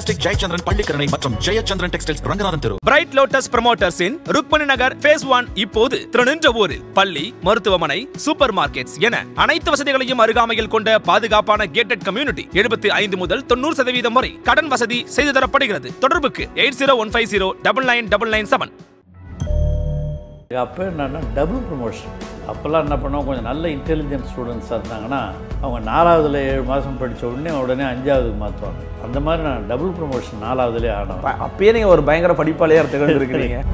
fantastic Jayachandran Pallikaranai மற்றும் Jayachandran textiles Ranganathan தெரு bright lotus ப்ரமோட்டர்ஸின் ருக்மணி நகர் ஃபேஸ் ஒன் இப்போது திருநின்ற திருநின்றவூரில் பள்ளி மருத்துவமனை சூப்பர் மார்க்கெட்ஸ் என அனைத்து வசதிகளையும் அருகாமையில் கொண்ட பாதுகாப்பான கேட்டட் கம்யூனிட்டி எழுபத்தி ஐந்து முதல் தொண்ணூறு சதவீதம் வரை கடன் வசதி செய்து தரப்படுகிறது தொடர்புக்கு eight zero one five zero double nine double nine seven அப்போ என்னன்னா டபுள் ப்ரொமோஷன் அப்போல்லாம் என்ன பண்ணோம் கொஞ்சம் நல்ல இன்டெலிஜென்ஸ் ஸ்டூடெண்ட்ஸாக இருந்தாங்கன்னா அவங்க நாலாவதுல ஏழு மாதம் படித்த உடனே உடனே அஞ்சாவதுக்கு மாற்றுவாங்க அந்த மாதிரி நான் டபுள் ப்ரொமோஷன் நாலாவதுலேயே ஆனோம் அப்பயே நீங்கள் ஒரு பயங்கர படிப்பாளையாக இருக்கிறீங்க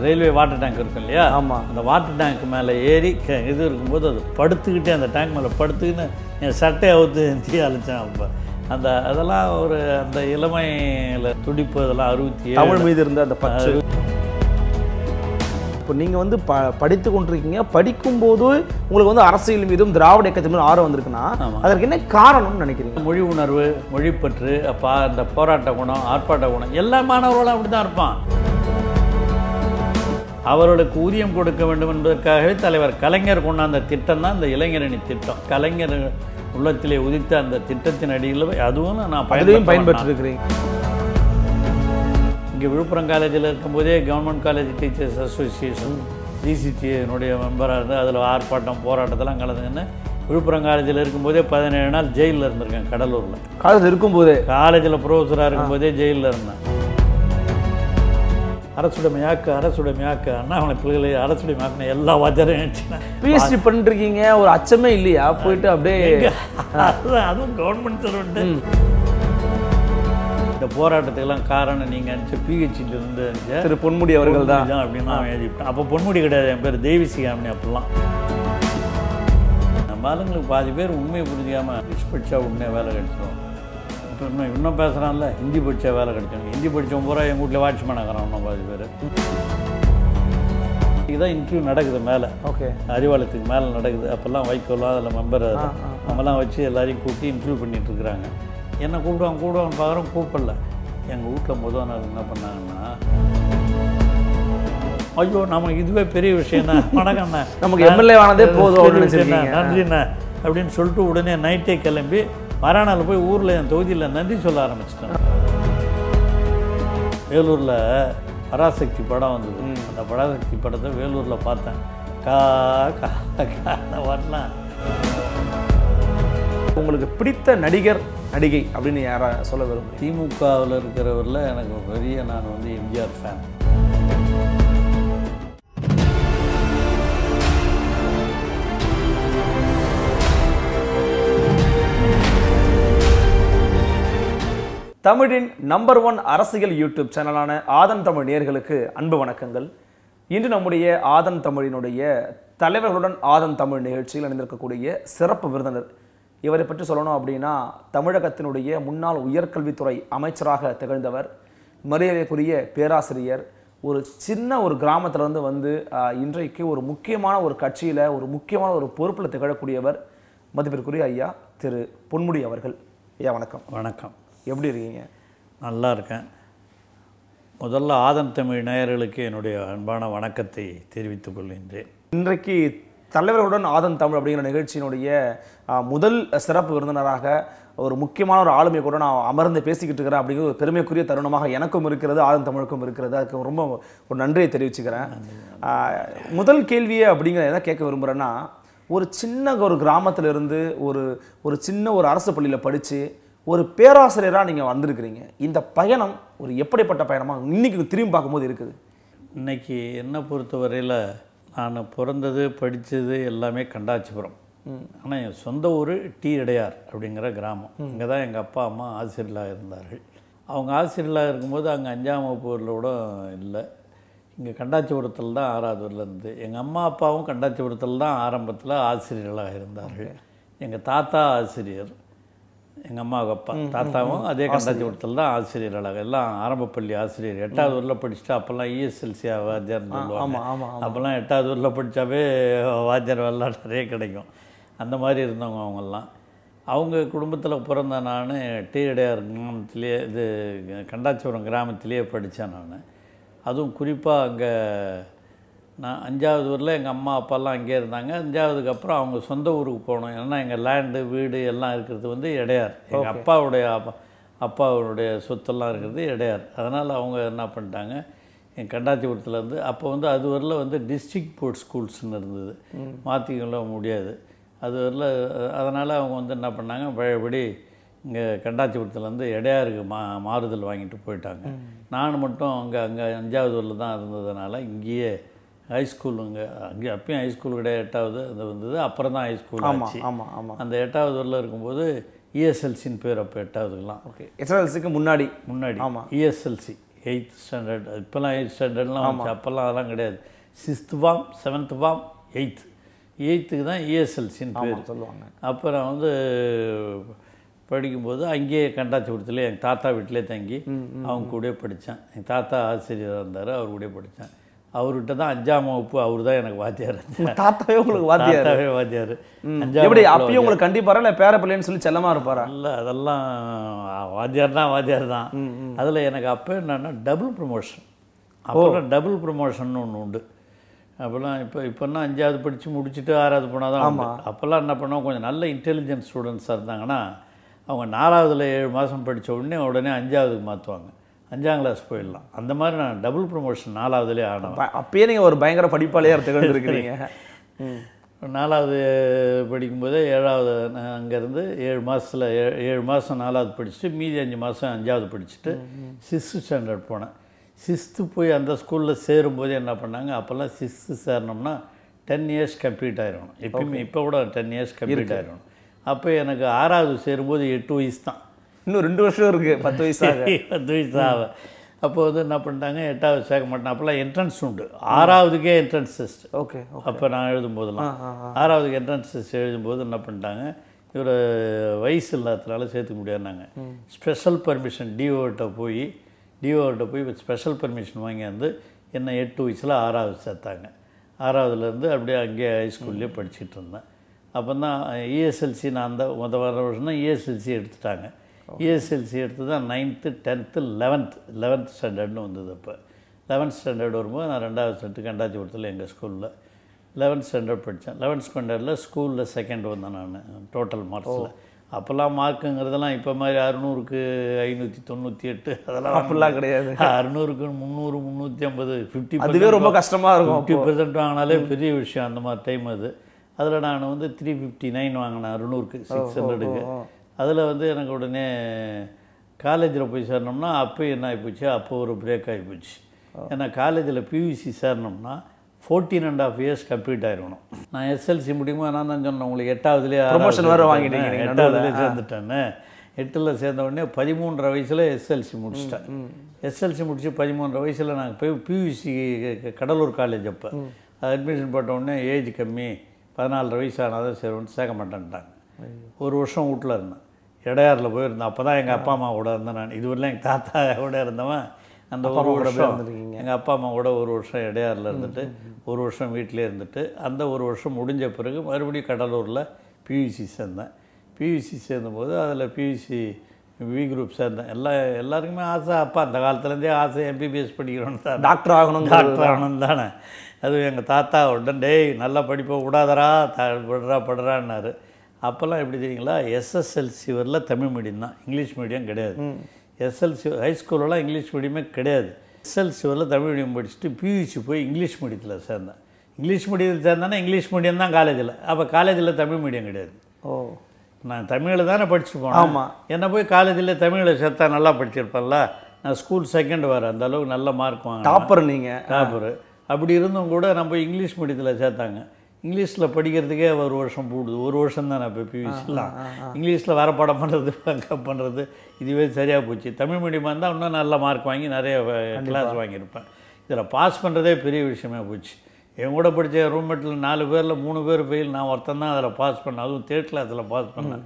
ரயில்வே வாட்டர் டேங்க் இருக்கும் இல்லையா ஆமாம் அந்த வாட்டர் டேங்க் மேலே ஏறி இது இருக்கும்போது அது படுத்துக்கிட்டே அந்த டேங்க் மேலே படுத்துக்கின்னு என் சட்டையை அவுத்து தீ அழிச்சேன் அப்போ அந்த அதெல்லாம் ஒரு அந்த இளமையில் துடிப்பு அதெல்லாம் அறுபத்தி ஏழு மீது இருந்த அந்த பச்சை இப்போ நீங்கள் வந்து ப படித்து கொண்டிருக்கீங்க படிக்கும்போது உங்களுக்கு வந்து அரசியல் மீதும் திராவிட இயக்கத்தின் மீதும் ஆர்வம் வந்திருக்குன்னா அதற்கு என்ன காரணம்னு நினைக்கிறீங்க மொழி உணர்வு மொழிப்பற்று அப்பா இந்த போராட்ட குணம் ஆர்ப்பாட்ட குணம் எல்லா மாணவர்களும் அப்படி தான் இருப்பான் அவர்களுக்கு ஊதியம் கொடுக்க வேண்டும் என்பதற்காகவே தலைவர் கலைஞர் அந்த திட்டம் தான் இந்த இளைஞரணி திட்டம் கலைஞர் உள்ளத்திலே உதித்த அந்த திட்டத்தின் அடியில் அதுவும் நான் பயன்படுத்தி பயன்பெற்றிருக்கிறேன் இங்கே விழுப்புரம் காலேஜில் இருக்கும்போதே கவர்மெண்ட் காலேஜ் டீச்சர்ஸ் அசோசியேஷன் ஜிசிடினுடைய மெம்பராக இருந்து அதில் ஆர்ப்பாட்டம் போராட்டத்தெல்லாம் கலந்துங்கன்னு விழுப்புரம் காலேஜில் இருக்கும்போதே பதினேழு நாள் ஜெயிலில் இருந்திருக்கேன் கடலூரில் காலேஜ் இருக்கும்போதே காலேஜில் ப்ரொஃபஸராக இருக்கும்போதே ஜெயிலில் இருந்தேன் அரசுடைமையாக்கு அண்ணா அவனை பிள்ளைகளை அரசுடைமையாக்குன்னு எல்லா வாத்தியாரும் பிஎஸ்டி பண்ணிருக்கீங்க ஒரு அச்சமே இல்லையா போயிட்டு அப்படியே அதுவும் கவர்மெண்ட் சர்வெண்ட்டு இந்த போராட்டத்துக்கெல்லாம் காரணம் நீங்கள் பிஹெச்டியிலிருந்து திரு பொன்முடி அவர்கள் தான் அப்படின்னு நான் எழுதிவிட்டேன் அப்போ பொன்முடி கிடையாது என் பேர் தேவிசி அப்படின்னு அப்படிலாம் நம்ம ஆளுங்களுக்கு பாதி பேர் உண்மையை புரிஞ்சிக்காமல் இங்கிலீஷ் படித்தா உண்மையாக வேலை கிடைச்சிடும் இப்போ இன்னும் இன்னும் பேசுகிறான்ல ஹிந்தி படித்தா வேலை கிடைக்கும் ஹிந்தி படித்தவங்க பூரா எங்கள் வீட்டில் வாட்ச்மேன் ஆகிறான் இன்னும் பாதி பேர் தான் இன்டர்வியூ நடக்குது மேலே ஓகே அறிவாளத்துக்கு மேலே நடக்குது அப்போல்லாம் வைக்கோலாம் அதில் மெம்பர் நம்மலாம் வச்சு எல்லாரையும் கூட்டி இன்டர்வியூ இருக்கிறாங்க என்னை கூப்பிடுவாங்க கூப்பிடுவான்னு பார்க்குறோம் கூப்பிடல எங்கள் வீட்டில் முதல் நாள் என்ன பண்ணாங்கன்னா ஐயோ நமக்கு இதுவே பெரிய விஷயம் தான் அண்ணா நமக்கு எம்எல்ஏ ஆனதே போதும் நன்றிண்ணா அப்படின்னு சொல்லிட்டு உடனே நைட்டே கிளம்பி மறுநாள் போய் ஊரில் என் தொகுதியில் நன்றி சொல்ல ஆரம்பிச்சிட்டேன் வேலூரில் பராசக்தி படம் வந்தது அந்த பராசக்தி படத்தை வேலூரில் பார்த்தேன் கா கா கா வரலாம் உங்களுக்கு பிடித்த நடிகர் நடிகை அப்படின்னு யாரா சொல்ல வரும் திமுகவில் இருக்கிறவரில் எனக்கு பெரிய நான் வந்து எம்ஜிஆர் ஃபேன் தமிழின் நம்பர் ஒன் அரசியல் யூடியூப் சேனலான ஆதன் தமிழ் நேர்களுக்கு அன்பு வணக்கங்கள் இன்று நம்முடைய ஆதன் தமிழினுடைய தலைவர்களுடன் ஆதன் தமிழ் நிகழ்ச்சியில் அணிந்திருக்கக்கூடிய சிறப்பு விருந்தினர் இவரை பற்றி சொல்லணும் அப்படின்னா தமிழகத்தினுடைய முன்னாள் உயர்கல்வித்துறை அமைச்சராக திகழ்ந்தவர் மரியாதைக்குரிய பேராசிரியர் ஒரு சின்ன ஒரு கிராமத்திலேருந்து வந்து இன்றைக்கு ஒரு முக்கியமான ஒரு கட்சியில் ஒரு முக்கியமான ஒரு பொறுப்பில் திகழக்கூடியவர் மதிப்பிற்குரிய ஐயா திரு பொன்முடி அவர்கள் ஐயா வணக்கம் வணக்கம் எப்படி இருக்கீங்க நல்லா இருக்கேன் முதல்ல ஆதன் தமிழ் நேயர்களுக்கு என்னுடைய அன்பான வணக்கத்தை தெரிவித்துக் கொள்கின்றேன் இன்றைக்கு தலைவர்களுடன் ஆதன் தமிழ் அப்படிங்கிற நிகழ்ச்சியினுடைய முதல் சிறப்பு விருந்தினராக ஒரு முக்கியமான ஒரு ஆளுமை கூட நான் அமர்ந்து பேசிக்கிட்டு இருக்கிறேன் அப்படிங்கிற ஒரு பெருமைக்குரிய தருணமாக எனக்கும் இருக்கிறது ஆதன் தமிழுக்கும் இருக்கிறது அதுக்கு ரொம்ப ஒரு நன்றியை தெரிவிச்சுக்கிறேன் முதல் கேள்வியை அப்படிங்கிற எதை கேட்க விரும்புகிறேன்னா ஒரு சின்ன ஒரு கிராமத்தில் இருந்து ஒரு ஒரு சின்ன ஒரு அரசு பள்ளியில் படித்து ஒரு பேராசிரியராக நீங்கள் வந்திருக்கிறீங்க இந்த பயணம் ஒரு எப்படிப்பட்ட பயணமாக இன்றைக்கி திரும்பி பார்க்கும்போது இருக்குது இன்றைக்கி என்னை பொறுத்தவரையில் நான் பிறந்தது படித்தது எல்லாமே கண்டாச்சிபுரம் ஆனால் என் சொந்த ஊர் டி இடையார் அப்படிங்கிற கிராமம் இங்கே தான் எங்கள் அப்பா அம்மா ஆசிரியர்களாக இருந்தார்கள் அவங்க ஆசிரியர்களாக இருக்கும்போது அங்கே அஞ்சாம் வகுப்பு கூட இல்லை இங்கே கண்டாச்சிபுரத்தில் தான் ஆறாவது எங்கள் அம்மா அப்பாவும் கண்டாச்சிபுரத்தில் தான் ஆரம்பத்தில் ஆசிரியர்களாக இருந்தார்கள் எங்கள் தாத்தா ஆசிரியர் எங்கள் அம்மாவுக்கு அப்பா தாத்தாவும் அதே கண்டாச்சிபுரத்தில் தான் ஆசிரியர் அழகாக எல்லாம் ஆரம்பப்பள்ளி ஆசிரியர் எட்டாவது ஊரில் படிச்சுட்டு அப்போல்லாம் இஎஸ்எல்சியாக e வாத்தியார் சொல்லுவாங்க அப்போல்லாம் எட்டாவது ஊரில் படித்தாவே வாத்தியார் வரலாம் நிறைய கிடைக்கும் அந்த மாதிரி இருந்தவங்க அவங்கெல்லாம் அவங்க குடும்பத்தில் பிறந்த நான் டீரடையார் கிராமத்திலேயே இது கண்டாச்சிபுரம் கிராமத்திலேயே படித்தேன் நான் அதுவும் குறிப்பாக அங்கே நான் அஞ்சாவது ஊரில் எங்கள் அம்மா அப்பாலாம் அங்கேயே இருந்தாங்க அஞ்சாவதுக்கு அப்புறம் அவங்க சொந்த ஊருக்கு போனோம் ஏன்னா எங்கள் லேண்டு வீடு எல்லாம் இருக்கிறது வந்து இடையார் எங்கள் அப்பாவுடைய அப்பாவுடைய சொத்தெல்லாம் இருக்கிறது இடையார் அதனால் அவங்க என்ன பண்ணிட்டாங்க என் கண்டாச்சிபுரத்துலேருந்து அப்போ வந்து அது வரல வந்து டிஸ்ட்ரிக்ட் போர்ட் ஸ்கூல்ஸ்னு இருந்தது மாற்றிக்கொள்ள முடியாது அது வரல அதனால் அவங்க வந்து என்ன பண்ணாங்க பழையபடி இங்கே கண்டாச்சிபுரத்துலேருந்து இடையாருக்கு மா மாறுதல் வாங்கிட்டு போயிட்டாங்க நான் மட்டும் அங்கே அங்கே அஞ்சாவது ஊரில் தான் இருந்ததுனால இங்கேயே ஹைஸ்கூலுங்க அங்கே அப்பயும் ஹைஸ்கூல் கிடையாது எட்டாவது அது வந்தது அப்புறம் தான் ஹைஸ்கூல் ஆமாம் ஆமாம் ஆமாம் அந்த எட்டாவது வரல இருக்கும்போது இஎஸ்எல்சின்னு e பேர் அப்போ எட்டாவதுலாம் ஓகே எஸ்எல்சிக்கு முன்னாடி முன்னாடி ஆமாம் இஎஸ்எல்சி எயித் ஸ்டாண்டர்ட் இப்போல்லாம் எயித் ஸ்டாண்டர்ட்லாம் வந்துச்சு அப்போல்லாம் அதெல்லாம் கிடையாது sixth form seventh form eighth எயித்துக்கு தான் இஎஸ்எல்சின்னு e பேர் சொல்லுவாங்க அப்புறம் வந்து படிக்கும்போது அங்கேயே கண்டாச்சி கொடுத்துல எங்கள் தாத்தா வீட்டிலே தங்கி அவங்க கூட படித்தேன் எங்கள் தாத்தா ஆசிரியராக இருந்தார் அவர் கூட படித்தேன் அவர்கிட்ட தான் அஞ்சாம் வகுப்பு அவர் தான் எனக்கு வாத்தியார் தாத்தாவே உங்களுக்கு வாத்தியார் தாத்தாவே வாத்தியார் அஞ்சாம் எப்படி அப்பயும் உங்களுக்கு கண்டிப்பாக இல்லை பேரப்பிள்ளைன்னு சொல்லி செல்லமாக இருப்பாரா இல்லை அதெல்லாம் வாத்தியார் தான் வாத்தியார் தான் அதில் எனக்கு அப்போ என்னென்னா டபுள் ப்ரொமோஷன் அப்புறம் டபுள் ப்ரொமோஷன் ஒன்று உண்டு அப்போல்லாம் இப்போ இப்போன்னா அஞ்சாவது படித்து முடிச்சுட்டு ஆறாவது போனால் தான் ஆமாம் அப்போல்லாம் என்ன பண்ணோம் கொஞ்சம் நல்ல இன்டெலிஜென்ஸ் ஸ்டூடெண்ட்ஸாக இருந்தாங்கன்னா அவங்க நாலாவதுல ஏழு மாதம் படித்த உடனே உடனே அஞ்சாவதுக்கு மாற்றுவாங்க அஞ்சாம் கிளாஸ் போயிடலாம் அந்த மாதிரி நான் டபுள் ப்ரொமோஷன் நாலாவதுலேயே ஆனேன் அப்பயே நீங்கள் ஒரு பயங்கர படிப்பாளையாக இருக்கிறீங்க நாலாவது படிக்கும்போதே ஏழாவது அங்கேருந்து ஏழு மாதத்தில் ஏ ஏழு மாதம் நாலாவது படிச்சுட்டு மீதி அஞ்சு மாதம் அஞ்சாவது படிச்சுட்டு சிக்ஸ்த்து ஸ்டாண்டர்ட் போனேன் சிக்ஸ்த்து போய் அந்த ஸ்கூலில் சேரும்போது என்ன பண்ணாங்க அப்போல்லாம் சிக்ஸ்த்து சேரணும்னா டென் இயர்ஸ் கம்ப்ளீட் ஆகிடணும் எப்பயுமே இப்போ கூட டென் இயர்ஸ் கம்ப்ளீட் ஆகிடணும் அப்போ எனக்கு ஆறாவது சேரும்போது எட்டு வயசு தான் இன்னும் ரெண்டு வருஷம் இருக்குது பத்து வயசாக பத்து வயசாக அப்போ வந்து என்ன பண்ணிட்டாங்க எட்டாவது சேர்க்க மாட்டேன் அப்போல்லாம் என்ட்ரன்ஸ் உண்டு ஆறாவதுக்கே என்ட்ரன்ஸ் டெஸ்ட் ஓகே அப்போ நான் எழுதும்போதெல்லாம் ஆறாவதுக்கு என்ட்ரன்ஸ் டெஸ்ட் எழுதும்போது என்ன பண்ணிட்டாங்க இவர் வயசு இல்லாததுனால சேர்த்துக்க முடியாதுனாங்க ஸ்பெஷல் பர்மிஷன் டிஓட்ட போய் டிஓட்ட போய் ஸ்பெஷல் பர்மிஷன் வாங்கியாந்து என்ன எட்டு வயசில் ஆறாவது சேர்த்தாங்க ஆறாவதுலேருந்து அப்படியே அங்கேயே ஹைஸ்கூல்லேயே படிச்சுட்டு இருந்தேன் அப்போ தான் இஎஸ்எல்சி e நான் அந்த முத வர வருஷம் தான் இஎஸ்எல்சி e எடுத்துட்டாங்க இஎஸ்எல்சி எடுத்து தான் நைன்த்து டென்த்து லெவன்த் லெவன்த் ஸ்டாண்டர்ட்னு வந்தது அப்போ லெவன்த் ஸ்டாண்டர்ட் வரும்போது நான் ரெண்டாவது ஸ்டாண்டர்ட் கண்டாச்சிபுரத்தில் எங்கள் ஸ்கூலில் லெவன்த் ஸ்டாண்டர்ட் படித்தேன் லெவன்த் ஸ்டாண்டர்டில் ஸ்கூலில் செகண்ட் வந்தேன் நான் டோட்டல் மார்க்ஸில் அப்போல்லாம் மார்க்குங்கிறதெல்லாம் இப்போ மாதிரி அறுநூறுக்கு ஐநூற்றி தொண்ணூற்றி எட்டு அதெல்லாம் அப்படிலாம் கிடையாது அறுநூறுக்கு முந்நூறு முந்நூற்றி ஐம்பது ஃபிஃப்டி அதுவே ரொம்ப கஷ்டமாக இருக்கும் ஃபிஃப்டி பர்சன்ட் வாங்கினாலே பெரிய விஷயம் அந்த மாதிரி டைம் அது அதில் நான் வந்து த்ரீ ஃபிஃப்டி நைன் வாங்கினேன் அறுநூறுக்கு சிக்ஸ் ஹண்ட்ரடுக்கு அதில் வந்து எனக்கு உடனே காலேஜில் போய் சேரணும்னா அப்போ என்ன ஆகிப்போச்சு அப்போ ஒரு பிரேக் ஆகிப்போச்சு ஏன்னா காலேஜில் பியூசி சேரணும்னா fourteen and half years complete ஆகிருக்கணும் நான் எஸ்எல்சி முடியுமோ நான் தான் சொன்னேன் உங்களுக்கு எட்டாவதுலேயே ப்ரொமோஷன் வேறு வாங்கிட்டேன் எட்டாவதுலேயே சேர்ந்துட்டேன் எட்டில் சேர்ந்த உடனே பதிமூன்றரை வயசில் எஸ்எல்சி முடிச்சிட்டேன் எஸ்எல்சி முடித்து பதிமூன்றரை வயசில் நாங்கள் போய் பியூசி கடலூர் காலேஜ் அப்போ அது அட்மிஷன் போட்ட உடனே ஏஜ் கம்மி பதினாலரை வயசு ஆனால் தான் சேருவோம்னு சேர்க்க மாட்டேன்ட்டாங்க ஒரு வருஷம் வீட்டில் இருந்தேன் இடையாரில் போயிருந்தேன் அப்போ தான் எங்கள் அப்பா அம்மாவோட இருந்தேன் நான் இதுவரையிலும் எங்கள் தாத்தா கூட இருந்தவன் அந்த ஒரு வருஷம் எங்கள் அப்பா அம்மா கூட ஒரு வருஷம் இடையாரில் இருந்துட்டு ஒரு வருஷம் வீட்டிலே இருந்துட்டு அந்த ஒரு வருஷம் முடிஞ்ச பிறகு மறுபடியும் கடலூரில் பியூசி சேர்ந்தேன் பியூசி சேர்ந்தபோது அதில் பியூசி வி குரூப் சேர்ந்தேன் எல்லா எல்லாருக்குமே ஆசை அப்பா அந்த காலத்துலேருந்தே ஆசை எம்பிபிஎஸ் படிக்கிறோன்னு தான் டாக்டர் ஆகணும் டாக்டர் ஆகணும் தானே அதுவும் எங்கள் தாத்தா உடனே டேய் நல்லா படிப்பை விடாதரா த விடுறா படுறான்னாரு அப்போல்லாம் எப்படி தெரியுங்களா எஸ்எஸ்எல்சி வரல தமிழ் மீடியம் தான் இங்கிலீஷ் மீடியம் கிடையாது எஸ்எல்சி ஹைஸ்கூலெலாம் இங்கிலீஷ் மீடியமே கிடையாது எஸ்எல்சி வரல தமிழ் மீடியம் படிச்சுட்டு பியூசி போய் இங்கிலீஷ் மீடியத்தில் சேர்ந்தேன் இங்கிலீஷ் மீடியத்தில் சேர்ந்தானே இங்கிலீஷ் மீடியம் தான் காலேஜில் அப்போ காலேஜில் தமிழ் மீடியம் கிடையாது ஓ நான் தமிழில் தானே படிச்சுட்டு போனேன் ஆமாம் என்ன போய் காலேஜில் தமிழில் சேர்த்தா நல்லா படிச்சிருப்பேன்ல நான் ஸ்கூல் செகண்ட் வரேன் அந்த அளவுக்கு நல்ல மார்க் வாங்க டாப்பர் நீங்கள் டாப்பர் அப்படி இருந்தும் கூட நம்ம இங்கிலீஷ் மீடியத்தில் சேர்த்தாங்க இங்கிலீஷில் படிக்கிறதுக்கே ஒரு வருஷம் போடுது ஒரு வருஷம் தான் இப்போ பிவிசிலாம் இங்கிலீஷில் வேறு படம் பண்ணுறது பண்ணுறது இதுவே சரியாக போச்சு தமிழ் மீடியமாக இருந்தால் இன்னும் நல்ல மார்க் வாங்கி நிறைய கிளாஸ் வாங்கியிருப்பேன் இதில் பாஸ் பண்ணுறதே பெரிய விஷயமே போச்சு என் கூட படித்த ரூம்மேட்டில் நாலு பேரில் மூணு பேர் ஃபெயில் நான் ஒருத்தன் தான் அதில் பாஸ் பண்ணேன் அதுவும் தேர்ட் கிளாஸில் பாஸ் பண்ணேன்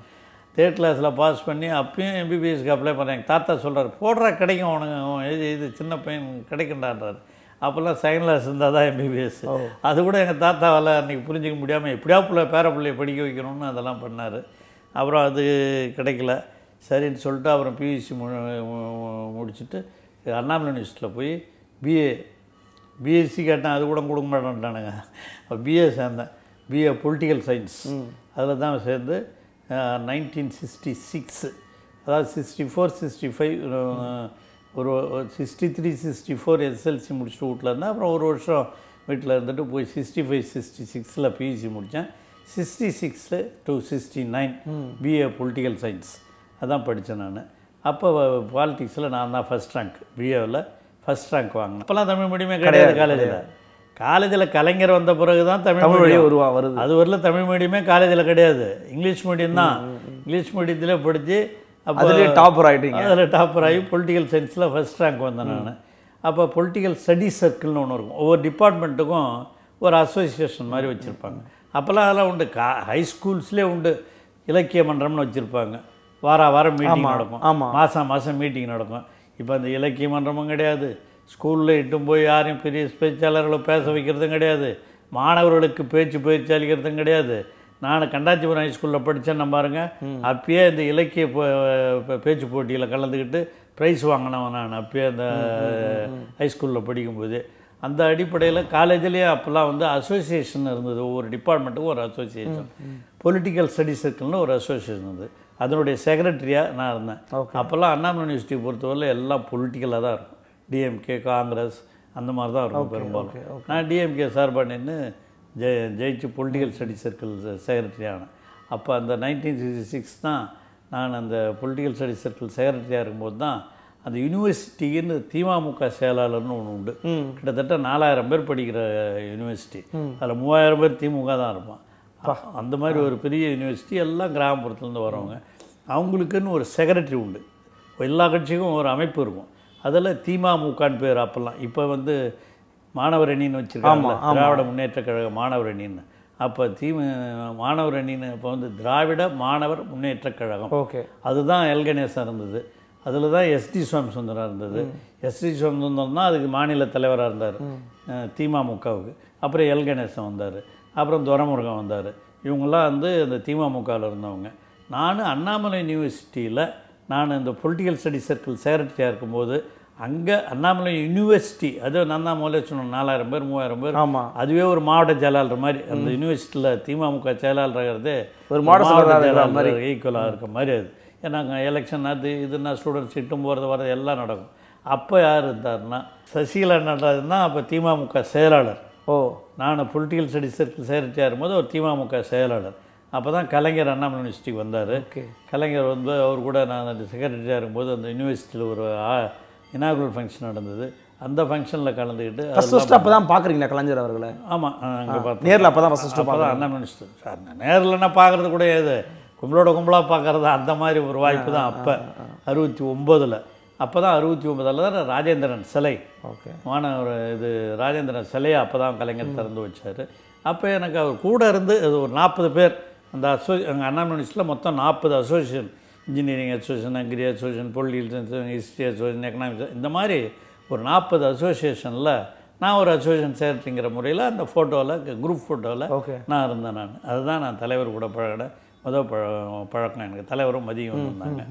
தேர்ட் கிளாஸில் பாஸ் பண்ணி அப்பயும் எம்பிபிஎஸ்க்கு அப்ளை பண்ணேன் எங்கள் தாத்தா சொல்கிறார் போடுற கிடைக்கும் உனக்கு இது இது சின்ன பையன் கிடைக்கின்றான்றார் அப்போல்லாம் சைன் கிளாஸ் இருந்தால் தான் எம்பிபிஎஸ் அது கூட எங்கள் தாத்தாவால் அன்றைக்கி புரிஞ்சிக்க முடியாமல் எப்படியா பிள்ளை பேர பிள்ளைய படிக்க வைக்கணும்னு அதெல்லாம் பண்ணார் அப்புறம் அது கிடைக்கல சரின்னு சொல்லிட்டு அப்புறம் மு முடிச்சுட்டு அண்ணாமலை யூனிவர்சிட்டியில் போய் பிஏ பிஎஸ்சி கேட்டேன் அது கூட கொடுக்க மாட்டேன்ட்டானுங்க அப்போ பிஏ சேர்ந்தேன் பிஏ பொலிட்டிக்கல் சயின்ஸ் அதில் தான் சேர்ந்து நைன்டீன் சிக்ஸ்டி சிக்ஸு அதாவது சிக்ஸ்டி ஃபோர் சிக்ஸ்டி ஃபைவ் ஒரு sixty three sixty four SLC முடிச்சுட்டு வீட்டில் இருந்தேன் அப்புறம் ஒரு வருஷம் வீட்டில் இருந்துட்டு போய் சிக்ஸ்டி ஃபைவ் சிக்ஸ்டி சிக்ஸில் பிஜி முடித்தேன் sixty six to sixty nine BA political science அதான் படித்தேன் நான் அப்போ பாலிட்டிக்ஸில் நான் தான் ஃபஸ்ட் ரேங்க் பிஏவில் ஃபஸ்ட் ரேங்க் வாங்கினேன் அப்போல்லாம் தமிழ் மீடியமே கிடையாது காலேஜில் காலேஜில் கலைஞர் வந்த பிறகு தான் தமிழ் மொழி உருவா வருது அது வரல தமிழ் மீடியமே காலேஜில் கிடையாது இங்கிலீஷ் மீடியம் தான் இங்கிலீஷ் மீடியத்தில் படித்து அதுலேயே டாப்பர் ஆகிட்டீங்க அதில் டாப்பர் ஆகி பொலிட்டிக்கல் சயின்ஸில் ஃபஸ்ட் ரேங்க் வந்தேன் நான் அப்போ பொலிட்டிக்கல் ஸ்டடி சர்க்கிள்னு ஒன்று இருக்கும் ஒவ்வொரு டிபார்ட்மெண்ட்டுக்கும் ஒரு அசோசியேஷன் மாதிரி வச்சுருப்பாங்க அப்போல்லாம் அதெல்லாம் உண்டு கா ஹை ஸ்கூல்ஸ்லேயே உண்டு இலக்கிய மன்றம்னு வச்சுருப்பாங்க வார வாரம் மீட்டிங் நடக்கும் ஆமாம் மாதம் மாதம் மீட்டிங் நடக்கும் இப்போ அந்த இலக்கிய மன்றமும் கிடையாது ஸ்கூலில் இட்டும் போய் யாரையும் பெரிய பேச்சாளர்களை பேச வைக்கிறதும் கிடையாது மாணவர்களுக்கு பேச்சு பயிற்சி அளிக்கிறதும் கிடையாது நான் கண்டாச்சிபுரம் ஹைஸ்கூலில் படித்தேன் நான் பாருங்கள் அப்பயே இந்த இலக்கிய பேச்சு போட்டியில் கலந்துக்கிட்டு ப்ரைஸ் வாங்கினவன் நான் அப்பயே அந்த ஹைஸ்கூலில் படிக்கும்போது அந்த அடிப்படையில் காலேஜ்லேயே அப்போல்லாம் வந்து அசோசியேஷன் இருந்தது ஒவ்வொரு டிபார்ட்மெண்ட்டுக்கும் ஒரு அசோசியேஷன் பொலிட்டிக்கல் ஸ்டடிஸ் இருக்குன்னு ஒரு அசோசியேஷன் இருந்தது அதனுடைய செக்ரட்டரியாக நான் இருந்தேன் அப்போல்லாம் அண்ணா யூனிவர்சிட்டியை பொறுத்தவரை எல்லாம் பொலிட்டிக்கலாக தான் இருக்கும் டிஎம்கே காங்கிரஸ் அந்த மாதிரி தான் இருக்கும் பெரும்பாலும் நான் டிஎம்கே சார்பாக நின்று ஜெய ஜெயிச்சு பொலிட்டிக்கல் ஸ்டடி சர்க்கிள் செக்ரட்டரியான அப்போ அந்த நைன்டீன் சிக்ஸ்டி சிக்ஸ் தான் நான் அந்த பொலிட்டிக்கல் ஸ்டடி சர்க்கிள் செக்ரட்டரியாக இருக்கும்போது தான் அந்த யூனிவர்சிட்டின்னு திமுக செயலாளர்னு ஒன்று உண்டு கிட்டத்தட்ட நாலாயிரம் பேர் படிக்கிற யூனிவர்சிட்டி அதில் மூவாயிரம் பேர் திமுக தான் இருப்பான் அந்த மாதிரி ஒரு பெரிய யூனிவர்சிட்டி எல்லாம் கிராமப்புறத்துலேருந்து வரவங்க அவங்களுக்குன்னு ஒரு செக்ரட்டரி உண்டு எல்லா கட்சிக்கும் ஒரு அமைப்பு இருக்கும் அதில் திமுகன்னு பேர் அப்போல்லாம் இப்போ வந்து மாணவர் அணின்னு வச்சுருக்காங்க திராவிட முன்னேற்ற கழக மாணவர் அணின்னு அப்போ திமு மாணவர் அணின்னு இப்போ வந்து திராவிட மாணவர் முன்னேற்ற கழகம் ஓகே அதுதான் எல்கணேசன் இருந்தது அதில் தான் எஸ்டி சுவாமி சுந்தரம் இருந்தது எஸ்டி சுவாமி சுந்தரம் தான் அதுக்கு மாநில தலைவராக இருந்தார் திமுகவுக்கு அப்புறம் எல் கணேசன் வந்தார் அப்புறம் துரமுருகம் வந்தார் இவங்களாம் வந்து இந்த திமுகவில் இருந்தவங்க நான் அண்ணாமலை யூனிவர்சிட்டியில் நான் இந்த பொலிட்டிக்கல் ஸ்டடி சர்க்கிள் செக்ரட்டரியாக இருக்கும்போது அங்கே அண்ணாமலை யூனிவர்சிட்டி அது நான் தான் சொன்னோம் நாலாயிரம் பேர் மூவாயிரம் பேர் ஆமாம் அதுவே ஒரு மாவட்ட செயலாளர் மாதிரி அந்த யூனிவர்சிட்டியில் திமுக செயலாளர்கிறது ஒரு மாவட்ட செயலாளர் மாதிரி ஈக்குவலாக இருக்க மாதிரி அது ஏன்னா எலெக்ஷன் அது இதுன்னா ஸ்டூடெண்ட்ஸ் இட்டும் போகிறது வர்றது எல்லாம் நடக்கும் அப்போ யார் இருந்தார்னா சசிகலா நடராஜன் அப்போ திமுக செயலாளர் ஓ நான் பொலிட்டிக்கல் ஸ்டடிஸ் சர்க்கிள் சேர்ச்சாரும் போது ஒரு திமுக செயலாளர் அப்போ தான் கலைஞர் அண்ணாமலை யூனிவர்சிட்டிக்கு வந்தார் கலைஞர் வந்து அவர் கூட நான் செக்ரட்டரியாக இருக்கும்போது அந்த யூனிவர்சிட்டியில் ஒரு இனாகுரல் ஃபங்க்ஷன் நடந்தது அந்த ஃபங்க்ஷனில் கலந்துக்கிட்டு ஃபஸ்ட் ஃபஸ்ட்டு அப்போ தான் பார்க்குறீங்களா கலைஞர் அவர்களை ஆமாம் அங்கே பார்த்து நேரில் அப்போ தான் ஃபஸ்ட்டு அப்போ தான் அண்ணா மினிஸ்டர் சார் என்ன பார்க்குறது கூட ஏது கும்பலோட கும்பலாக பார்க்குறது அந்த மாதிரி ஒரு வாய்ப்பு தான் அப்போ அறுபத்தி ஒம்பதில் அப்போ தான் அறுபத்தி ஒம்பதில் தான் ராஜேந்திரன் சிலை ஓகே மாணவர் இது ராஜேந்திரன் சிலையை அப்போ தான் கலைஞர் திறந்து வச்சார் அப்போ எனக்கு அவர் கூட இருந்து ஒரு நாற்பது பேர் அந்த அசோ எங்கள் அண்ணா மினிஸ்டரில் மொத்தம் நாற்பது association engineering association agri association political science history association economics இந்த மாதிரி ஒரு நாற்பது அசோசியேஷனில் நான் ஒரு அசோசியேஷன் சேர்த்துங்கிற முறையில் அந்த ஃபோட்டோவில் குரூப் ஃபோட்டோவில் நான் இருந்தேன் நான் அதுதான் நான் தலைவர் கூட பழகின முதல் பழ பழக்கம் எனக்கு தலைவரும் மதியம் இருந்தாங்க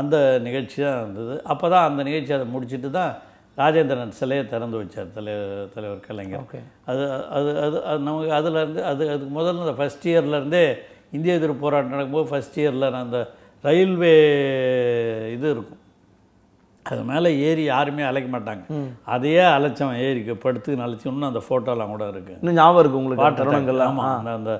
அந்த நிகழ்ச்சி தான் இருந்தது அப்போ தான் அந்த நிகழ்ச்சி அதை முடிச்சுட்டு தான் ராஜேந்திரன் சிலையை திறந்து வச்சார் தலைவர் தலைவர் கலைஞர் அது அது அது நமக்கு அதுலேருந்து அது அதுக்கு முதல்ல அந்த ஃபஸ்ட் இயர்லேருந்தே இந்திய எதிர்ப்பு போராட்டம் நடக்கும்போது ஃபஸ்ட் இயரில் நான் அந்த ரயில்வே இது இருக்கும் அது மேலே ஏறி யாருமே அழைக்க மாட்டாங்க அதையே அழைச்சவன் ஏறிக்கு படுத்து அழைச்சோம்னு அந்த ஃபோட்டோலாம் கூட இருக்கு இன்னும் ஞாபகம் இருக்குது உங்களுக்கு வாட்டர் டேங்க் ஆமாம் அந்த அந்த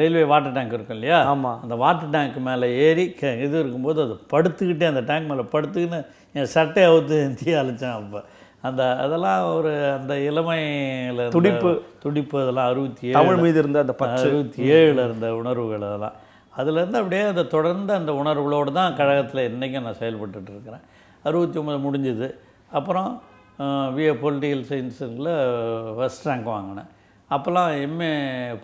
ரயில்வே வாட்டர் டேங்க் இருக்கும் இல்லையா ஆமாம் அந்த வாட்டர் டேங்க் மேலே ஏறி இது இருக்கும்போது அது படுத்துக்கிட்டே அந்த டேங்க் மேலே படுத்துக்கின்னு என் சட்டையை அவுத்து தீ அழைச்சேன் அப்போ அந்த அதெல்லாம் ஒரு அந்த இளமையில் துடிப்பு துடிப்பு அதெல்லாம் அறுபத்தி ஏழு மீது இருந்த அந்த அறுபத்தி ஏழில் இருந்த உணர்வுகள் அதெல்லாம் அதுலேருந்து அப்படியே அந்த தொடர்ந்து அந்த உணர்வுகளோடு தான் கழகத்தில் இன்றைக்கும் நான் செயல்பட்டுருக்கிறேன் அறுபத்தி ஒம்பது முடிஞ்சுது அப்புறம் விஏ பொலிட்டிக்கல் சயின்ஸில் ஃபஸ்ட் ரேங்க் வாங்கினேன் அப்போல்லாம் எம்ஏ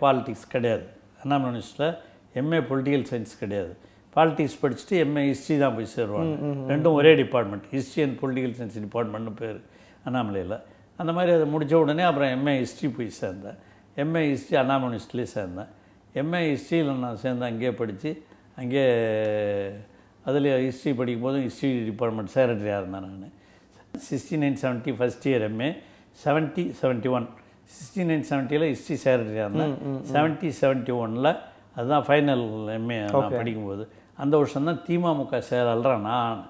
பாலிட்டிக்ஸ் கிடையாது அண்ணா யூனிவர்சிட்டியில் எம்ஏ பொலிட்டிக்கல் சயின்ஸ் கிடையாது பாலிடிக்ஸ் படிச்சுட்டு எம்ஏ ஹிஸ்ட்ரி தான் போய் சேருவாங்க ரெண்டும் ஒரே department history and political science டிபார்ட்மெண்ட்னு பேர் அண்ணாமலையில் அந்த மாதிரி அதை முடித்த உடனே அப்புறம் எம்ஏ ஹிஸ்ட்ரி போய் சேர்ந்தேன் எம்ஏ ஹிஸ்ட்ரி அண்ணா யூனிவர்சிட்டிலேயே சேர்ந்தேன் எம்ஏ ஹிஸ்ட்ரியில் நான் சேர்ந்து அங்கேயே படித்து அங்கேயே அதில் ஹிஸ்ட்ரி படிக்கும் போதும் ஹிஸ்ட்ரி டிபார்ட்மெண்ட் செக்ரட்டரியாக இருந்தேன் நான் sixty nine seventy first year MA seventy seventy one sixty nine செவன்ட்டியில் ஹிஸ்ட்ரி செக்ரட்டரியாக இருந்தேன் செவன்ட்டி செவன்ட்டி ஒனில் அதுதான் ஃபைனல் எம்ஏ நான் படிக்கும்போது அந்த வருஷம்தான் திமுக செயலாளராக நான்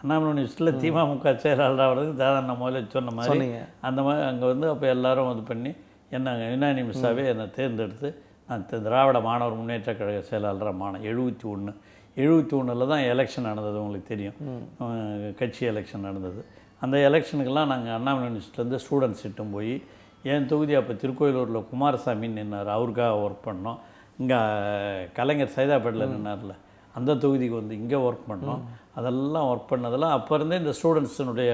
அண்ணாமலை யூனிவர்சிட்டியில் திமுக செயலாளராகிறதுக்கு சாதாரண முதல்ல சொன்ன மாதிரி அந்த மாதிரி அங்கே வந்து அப்போ எல்லோரும் இது பண்ணி என்ன யுனானிமஸாகவே என்னை தேர்ந்தெடுத்து திராவிட மாணவர் முன்னேற்ற கழக செயலாளராக மாண எழுபத்தி ஒன்று எழுபத்தி ஒன்றில் தான் எலெக்ஷன் நடந்தது உங்களுக்கு தெரியும் கட்சி எலெக்ஷன் நடந்தது அந்த எலெக்ஷனுக்கெல்லாம் நாங்கள் அண்ணாமலை யூனிவர்சிட்டிலேருந்து ஸ்டூடெண்ட்ஸ் இட்டும் போய் என் தொகுதி அப்போ திருக்கோயிலூரில் குமாரசாமி நின்னார் அவருக்காக ஒர்க் பண்ணோம் இங்கே கலைஞர் சைதாப்பேட்டில் நின்னார்ல அந்த தொகுதிக்கு வந்து இங்கே ஒர்க் பண்ணோம் அதெல்லாம் ஒர்க் பண்ணதெல்லாம் அப்போ இருந்தே இந்த ஸ்டூடெண்ட்ஸினுடைய